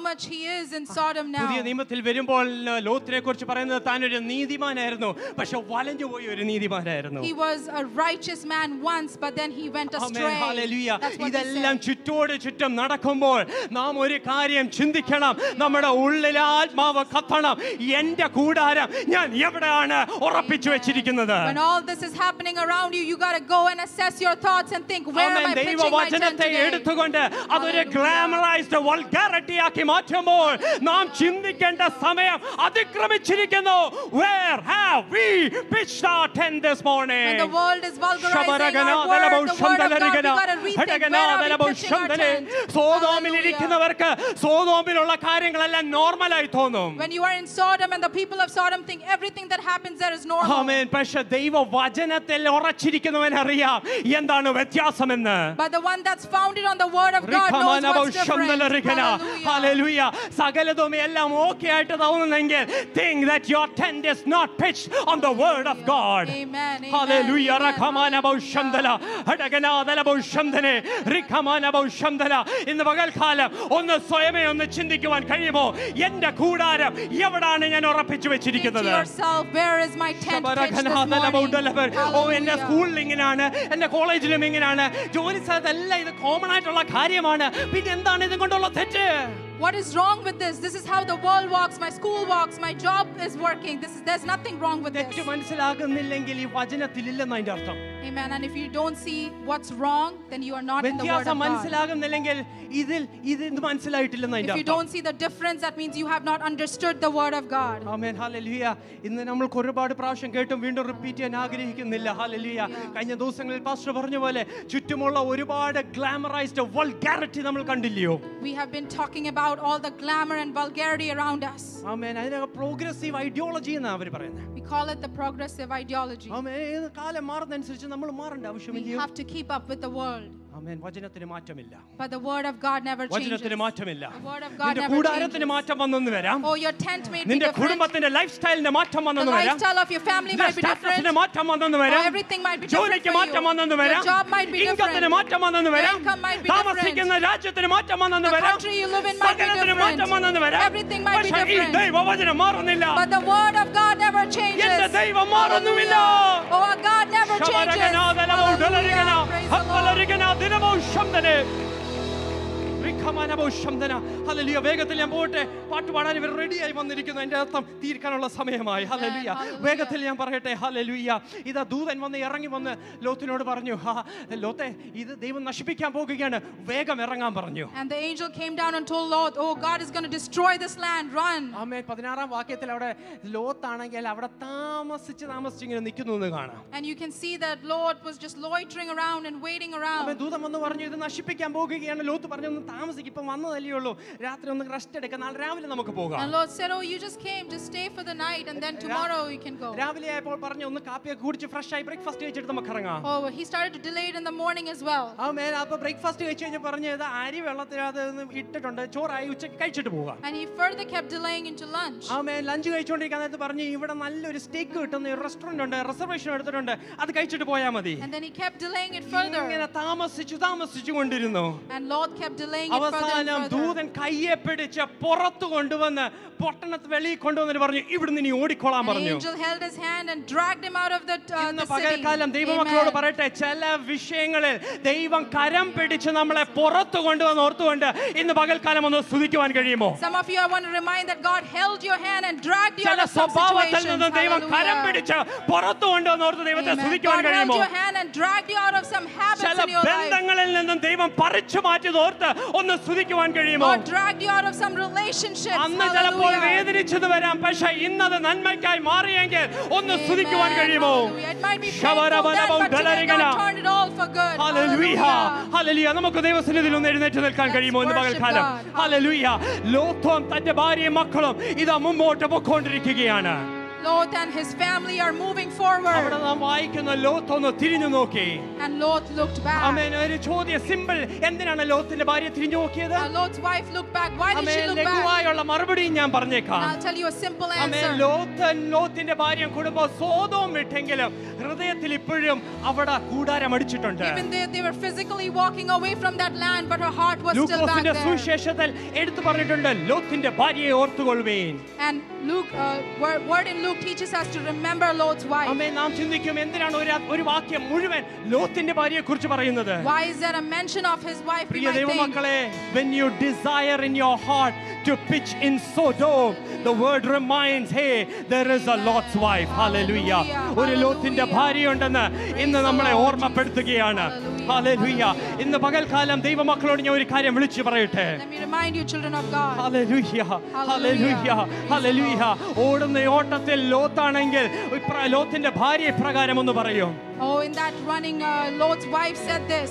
much he is in Sodom now. He was a righteous man once, but then he went astray. Amen. Hallelujah. That's what he said. When this is happening around you, you got to go and assess your thoughts and think, where am I pitching my tent today? എടുത്തുകൊണ്ട് where have we pitched our tent this morning when the world is vulgarizing our word the word of God we got to rethink where are we pitching our tent സോതോമിലിരിക്കുന്നവർക്ക് സോതോമിലുള്ള കാര്യങ്ങളെല്ലാം നോർമലായി തോന്നും when you are in Sodom and the people of Sodom think everything that happens there is normal ആമേൻ പക്ഷേ ദൈവ വചനത്തിൽ ഉറച്ചിരിക്കുന്നവൻ അറിയാം എന്താണ് വ്യത്യാസമെന്ന് സകലതും എല്ലാം ഓക്കെ ആയിട്ട് തോന്നുന്നെങ്കിൽ think that your tent is not pitched on the word of God hallelujah rakhamana baushambala hadaganadala baushambane rikhamana baushambala ഇന്ന് പകൽക്കാലം ഒന്ന് സ്വയമേ ഒന്ന് ചിന്തിക്കുവാൻ കഴിയുമോ എന്റെ കൂടാരം എവിടാണ് ഞാൻ ഉറപ്പിച്ചു വെച്ചിരിക്കുന്നത് ഓ സ്കൂളിൽ ഇങ്ങനെയാണ് കോളേജിലും ഇങ്ങനെയാണ് ജോലി ഇത് കോമൺ ആയിട്ടുള്ള കാര്യമാണ് പിന്നെ എന്താണ് കൊണ്ടുള്ള തെറ്റ് What is wrong with this? This is how the world walks. My school walks. My job is working. This is, there's nothing wrong with this. Amen. And if you don't see what's wrong, then you are not in the Word of God. If you don't see the difference, that means you have not understood the Word of God. Amen. Hallelujah. ഇന്ന് നമ്മൾക്ക് ഒരുപാട് പ്രാവശ്യം കേട്ടും വീണ്ടും repeat ചെയ്യാൻ ആഗ്രഹിക്കുന്നില്ല ഹാലലിയ കഴിഞ്ഞ ദിവസങ്ങളിൽ പാസ്റ്റർ പറഞ്ഞ പോലെ ചുറ്റുമുള്ള ഒരുപാട് ഗ്ലാമറൈസ്ഡ് വൾഗാരിറ്റി നമ്മൾ കണ്ടില്ലയോ we have been talking about all the glamour and vulgarity around us Amen. അതിനെ പ്രോഗ്രസീവ് ഐഡിയോളജി എന്നാണ് അവർ പറയുന്നത് we call it the progressive ideology ആമേൻ കാലം മാറുന്നതനുസരിച്ച് നമ്മൾ we have to keep up with the world ആമേൻ വചനത്തിന് മാറ്റമില്ല But the word of God never changes. വചനത്തിന് മാറ്റമില്ല നിന്റെ കൂടാരത്തിന് മാറ്റം വന്നെന്ന് വരാം Oh, your tent may be നിന്റെ different. കുടുംബത്തിന്റെ ലൈഫ് സ്റ്റൈലിന്റെ മാറ്റം The വന്നെന്ന് വരാം lifestyle of your family might be സ്റ്റാറ്റസിന് മാറ്റം വന്നെന്ന് oh, വരാം everything might be different ജോലിക്ക് മാറ്റം you. വന്നെന്ന് Your job might be ഇൻകത്തിന് different. മാറ്റം വന്നെന്ന് വരാം might be താമസിക്കുന്ന രാജ്യത്തിന് മാറ്റം വന്നെന്ന് The country you live in might be മാറ്റം different. വന്നെന്ന് വരാം Everything might be പക്ഷേ ഈ different. ദൈവവചനം മാറുന്നില്ല But the word of God never എന്റെ changes. ദൈവം മാറുന്നുമില്ല Oh, our God never changes. Dynamo Szamdany. ഹലലിയ വേഗത്തിൽ ഞാൻ പോകട്ടെ പാട്ട് പാടാൻ ഇവർ റെഡിയായി വന്നിരിക്കുന്നു എൻ്റെ അർത്ഥം തീർക്കാനുള്ള സമയമായി ഹലലിയ വേഗത്തിൽ ഞാൻ പറയട്ടെ ഹലലുയ്യ ഇതാ ദൂതൻ വന്ന് ഇറങ്ങി വന്ന് ലോത്തിനോട് പറഞ്ഞു ഹാ ലോത്തെ ഇത് ദൈവം നശിപ്പിക്കാൻ പോകുകയാണ് വേഗം ഇറങ്ങാൻ പറഞ്ഞു And the angel came down and told Lot, oh God is going to destroy this land, run. ആമേ 16 ആം വാക്യത്തിൽ അവിടെ ലോത്ത് ആണെങ്കിൽ അവിടെ താമസിച്ച് താമസിച്ച് ഇങ്ങനെ നിൽക്കുന്നു എന്ന് കാണാം And you can see that Lot was just loitering around and waiting around. ആമേ ദൂതൻ വന്ന് പറഞ്ഞു ഇത് നശിപ്പിക്കാൻ പോകുകയാണ് ലോത്ത് പറഞ്ഞു താമസ താമസിക്കും ഇപ്പം വന്നതല്ലേ ഉള്ളൂ രാത്രി ഒന്ന് റെസ്റ്റ് എടുക്ക നാളെ രാവിലെ നമുക്ക് പോകാം And Lord said, Oh, you just came, just stay for the night, and then tomorrow you can go. രാവിലെ ആയപ്പോൾ പറഞ്ഞു ഒന്ന് കാപ്പിയൊക്കെ കുടിച്ച് ഫ്രഷ് ആയി ബ്രേക്ക്ഫാസ്റ്റ് കഴിച്ചിട്ട് നമുക്ക് ഇറങ്ങാം Oh, he started to delay in in the morning as well. ആ മേൻ അപ്പൊ ബ്രേക്ക്ഫാസ്റ്റ് കഴിച്ചു കഴിഞ്ഞാൽ പറഞ്ഞു ഇത് അരി വെള്ളത്തിനകത്ത് നിന്ന് ഇട്ടിട്ടുണ്ട് ചോറായി ഉച്ചയ്ക്ക് കഴിച്ചിട്ട് പോകാം And he further kept delaying into lunch. ആ മേൻ ലഞ്ച് കഴിച്ചുകൊണ്ടിരിക്കാൻ നേരത്ത് പറഞ്ഞു ഇവിടെ നല്ലൊരു സ്റ്റേക്ക് കിട്ടുന്ന ഒരു റെസ്റ്റോറന്റ് ഉണ്ട് റിസർവേഷൻ എടുത്തിട്ടുണ്ട് അത് കഴിച്ചിട്ട് പോയാ മതി And then he kept delaying it further. ഇങ്ങനെ താമസിച്ചു താമസിച്ചു കൊണ്ടിരുന്നു And Lord kept delaying അവസാനം ദൂതൻ കയ്യെ പിടിച്ച് പുറത്തു കൊണ്ടുവന്ന് പൊട്ടണത്ത് വെളിയിൽ കൊണ്ടുവന്നിട്ട് പറഞ്ഞു ഇവിടുന്ന് ഇനി ഓടിക്കോളാൻ പറഞ്ഞു uh, പകൽക്കാലം ദൈവമക്കളോട് പറയട്ടെ ചില വിഷയങ്ങളിൽ ദൈവം കരം പിടിച്ച് നമ്മളെ പുറത്തു കൊണ്ടുവന്ന് ഓർത്തുകൊണ്ട് ഇന്ന് പകൽക്കാലം ഒന്ന് സ്തുതിക്കുവാൻ കഴിയുമോ ചില സ്വഭാവത്തിൽ നിന്നും ദൈവം കരം പിടിച്ച് പുറത്തു കൊണ്ടുവന്ന് ഓർത്ത് ദൈവത്തെ സ്തുതിക്കുവാൻ കഴിയുമോ ചില ബന്ധങ്ങളിൽ നിന്നും ദൈവം പറിച്ചു മാറ്റി ഓർത്ത് ഒന്ന് സ്തുതിക്കുവാൻ കഴിയുമോ അന്ന് ചിലപ്പോൾ വേദനിച്ചത് വരാം പക്ഷെ ഇന്നത് നന്മയ്ക്കായി മാറിയെങ്കിൽ ഒന്ന് സ്തുതിക്കുവാൻ കഴിയുമോ നമുക്ക് ദൈവസന്നിധിയിൽ ഒന്ന് എഴുന്നേറ്റ് നിൽക്കാൻ കഴിയുമോ എന്ന് പകൽക്കാലം ഹലലുയ്യ ലോത്വം തന്റെ ഭാര്യയും മക്കളും ഇതാ മുമ്പോട്ട് പൊക്കോണ്ടിരിക്കുകയാണ് Lot and his family are moving forward. അവിടെ നാം വായിക്കുന്ന ലോത്ത് ഒന്ന് തിരിഞ്ഞു നോക്കി and Lot looked back. ആമേൻ ഒരു ചോദ്യം സിമ്പിൾ എന്തിനാണ് ലോത്തിന്റെ ഭാര്യ തിരിഞ്ഞു നോക്കിയത്? Our Lot's wife looked back. Why did she look back? ലഘുവായുള്ള മറുപടി ഞാൻ പറഞ്ഞേക്കാം. I'll tell you a simple answer. Amen Lot ലോത്തിന്റെ ഭാര്യയും കുടുംബവും സോതോം വിട്ടെങ്കിലും ഹൃദയത്തിൽ ഇപ്പോഴും അവിടെ കൂടാരം അടിച്ചിട്ടുണ്ട്. Even though they were physically walking away from that land but her heart was still back there. സുവിശേഷത്തിൽ എടുത്തു പറഞ്ഞിട്ടുണ്ട് ലോത്തിന്റെ ഭാര്യയെ ഓർത്തുകൊള്ളുവീൻ. And Luke uh, word, word in Luke teaches us to remember Lot's wife. ആമേൻ നാം ചിന്തിക്കും എന്തിനാണ് ഒരു ഒരു വാക്യം മുഴുവൻ ലോത്ത് ദൈവത്തിന്റെ ഭാര്യയെക്കുറിച്ച് പറയുന്നത് Why is there a mention of his wife? പ്രിയ ദൈവമക്കളെ when you desire in your heart to pitch in Sodom the word reminds hey there is a Lot's wife hallelujah ഒരു ലോത്തിന്റെ ഭാര്യയുണ്ടെന്ന് ഇന്ന് നമ്മളെ ഓർമ്മപ്പെടുത്തുകയാണ് ഹല്ലേലൂയ ഇന്ന് പകൽക്കാലം ദൈവമക്കളോട് ഞാൻ ഒരു കാര്യം വിളിച്ചു പറയട്ടെ ഓടുന്ന ഓട്ടത്തിൽ ലോത്താണെങ്കിൽ ലോത്തിന്റെ ഭാര്യ ഇപ്രകാരം ഒന്ന് പറയും Oh, in that running, uh, Lord's wife said this.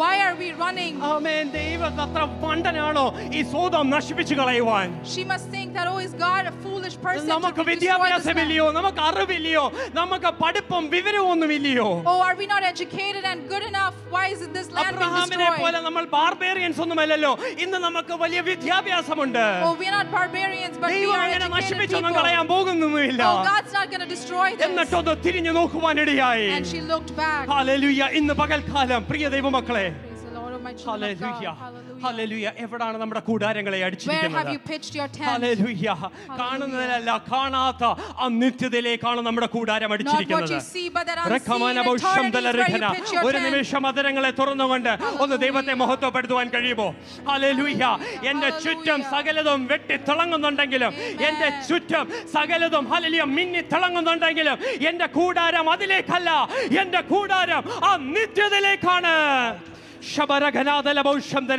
Why are we running? ആമേൻ ദൈവം അത്ര വണ്ടനാണോ ഈ സോതം നശിപ്പിച്ചു കളയുവാൻ She must think that oh is God a foolish person to destroy this man? വിദ്യാഭ്യാസമില്ലയോ നമുക്ക് അറിവില്ലയോ നമുക്ക് പഠിപ്പും വിവരവും ഒന്നുമില്ലയോ Oh are we not educated and good enough? Why is this land being destroyed? നമ്മൾ ബാർബേറിയൻസ് ഒന്നുമല്ലല്ലോ ഇന്ന് നമുക്ക് വലിയ വിദ്യാഭ്യാസമുണ്ട് Oh we are not barbarians but we are educated നശിപ്പിച്ചൊന്നും people. കളയാൻ പോകുന്നൊന്നുമില്ല Oh God's not going to destroy this. And she looked back. Hallelujah! In the ഇന്ന് പകൽക്കാലം പ്രിയ ദൈവമക്കളെ ഹലലുയ എവിടാണ് നമ്മുടെ കൂടാരങ്ങളെ അടിച്ചിരിക്കുന്നത് കാണുന്നതിലല്ല കാണാത്ത ആ നിത്യതയിലേക്കാണ് നമ്മുടെ കൂടാരം അടിച്ചിരിക്കുന്നത് ഒരു നിമിഷം അതരങ്ങളെ തുറന്നുകൊണ്ട് ഒന്ന് ദൈവത്തെ മഹത്വപ്പെടുത്തുവാൻ കഴിയുമോ ഹലലുയ എന്റെ ചുറ്റും സകലതും വെട്ടി തിളങ്ങുന്നുണ്ടെങ്കിലും എന്റെ ചുറ്റും സകലതും ഹലലിയ മിന്നി തിളങ്ങുന്നുണ്ടെങ്കിലും എന്റെ കൂടാരം അതിലേക്കല്ല എന്റെ കൂടാരം ആ നിത്യതയിലേക്കാണ് ശബരഘനാഥലപൗഷന്തന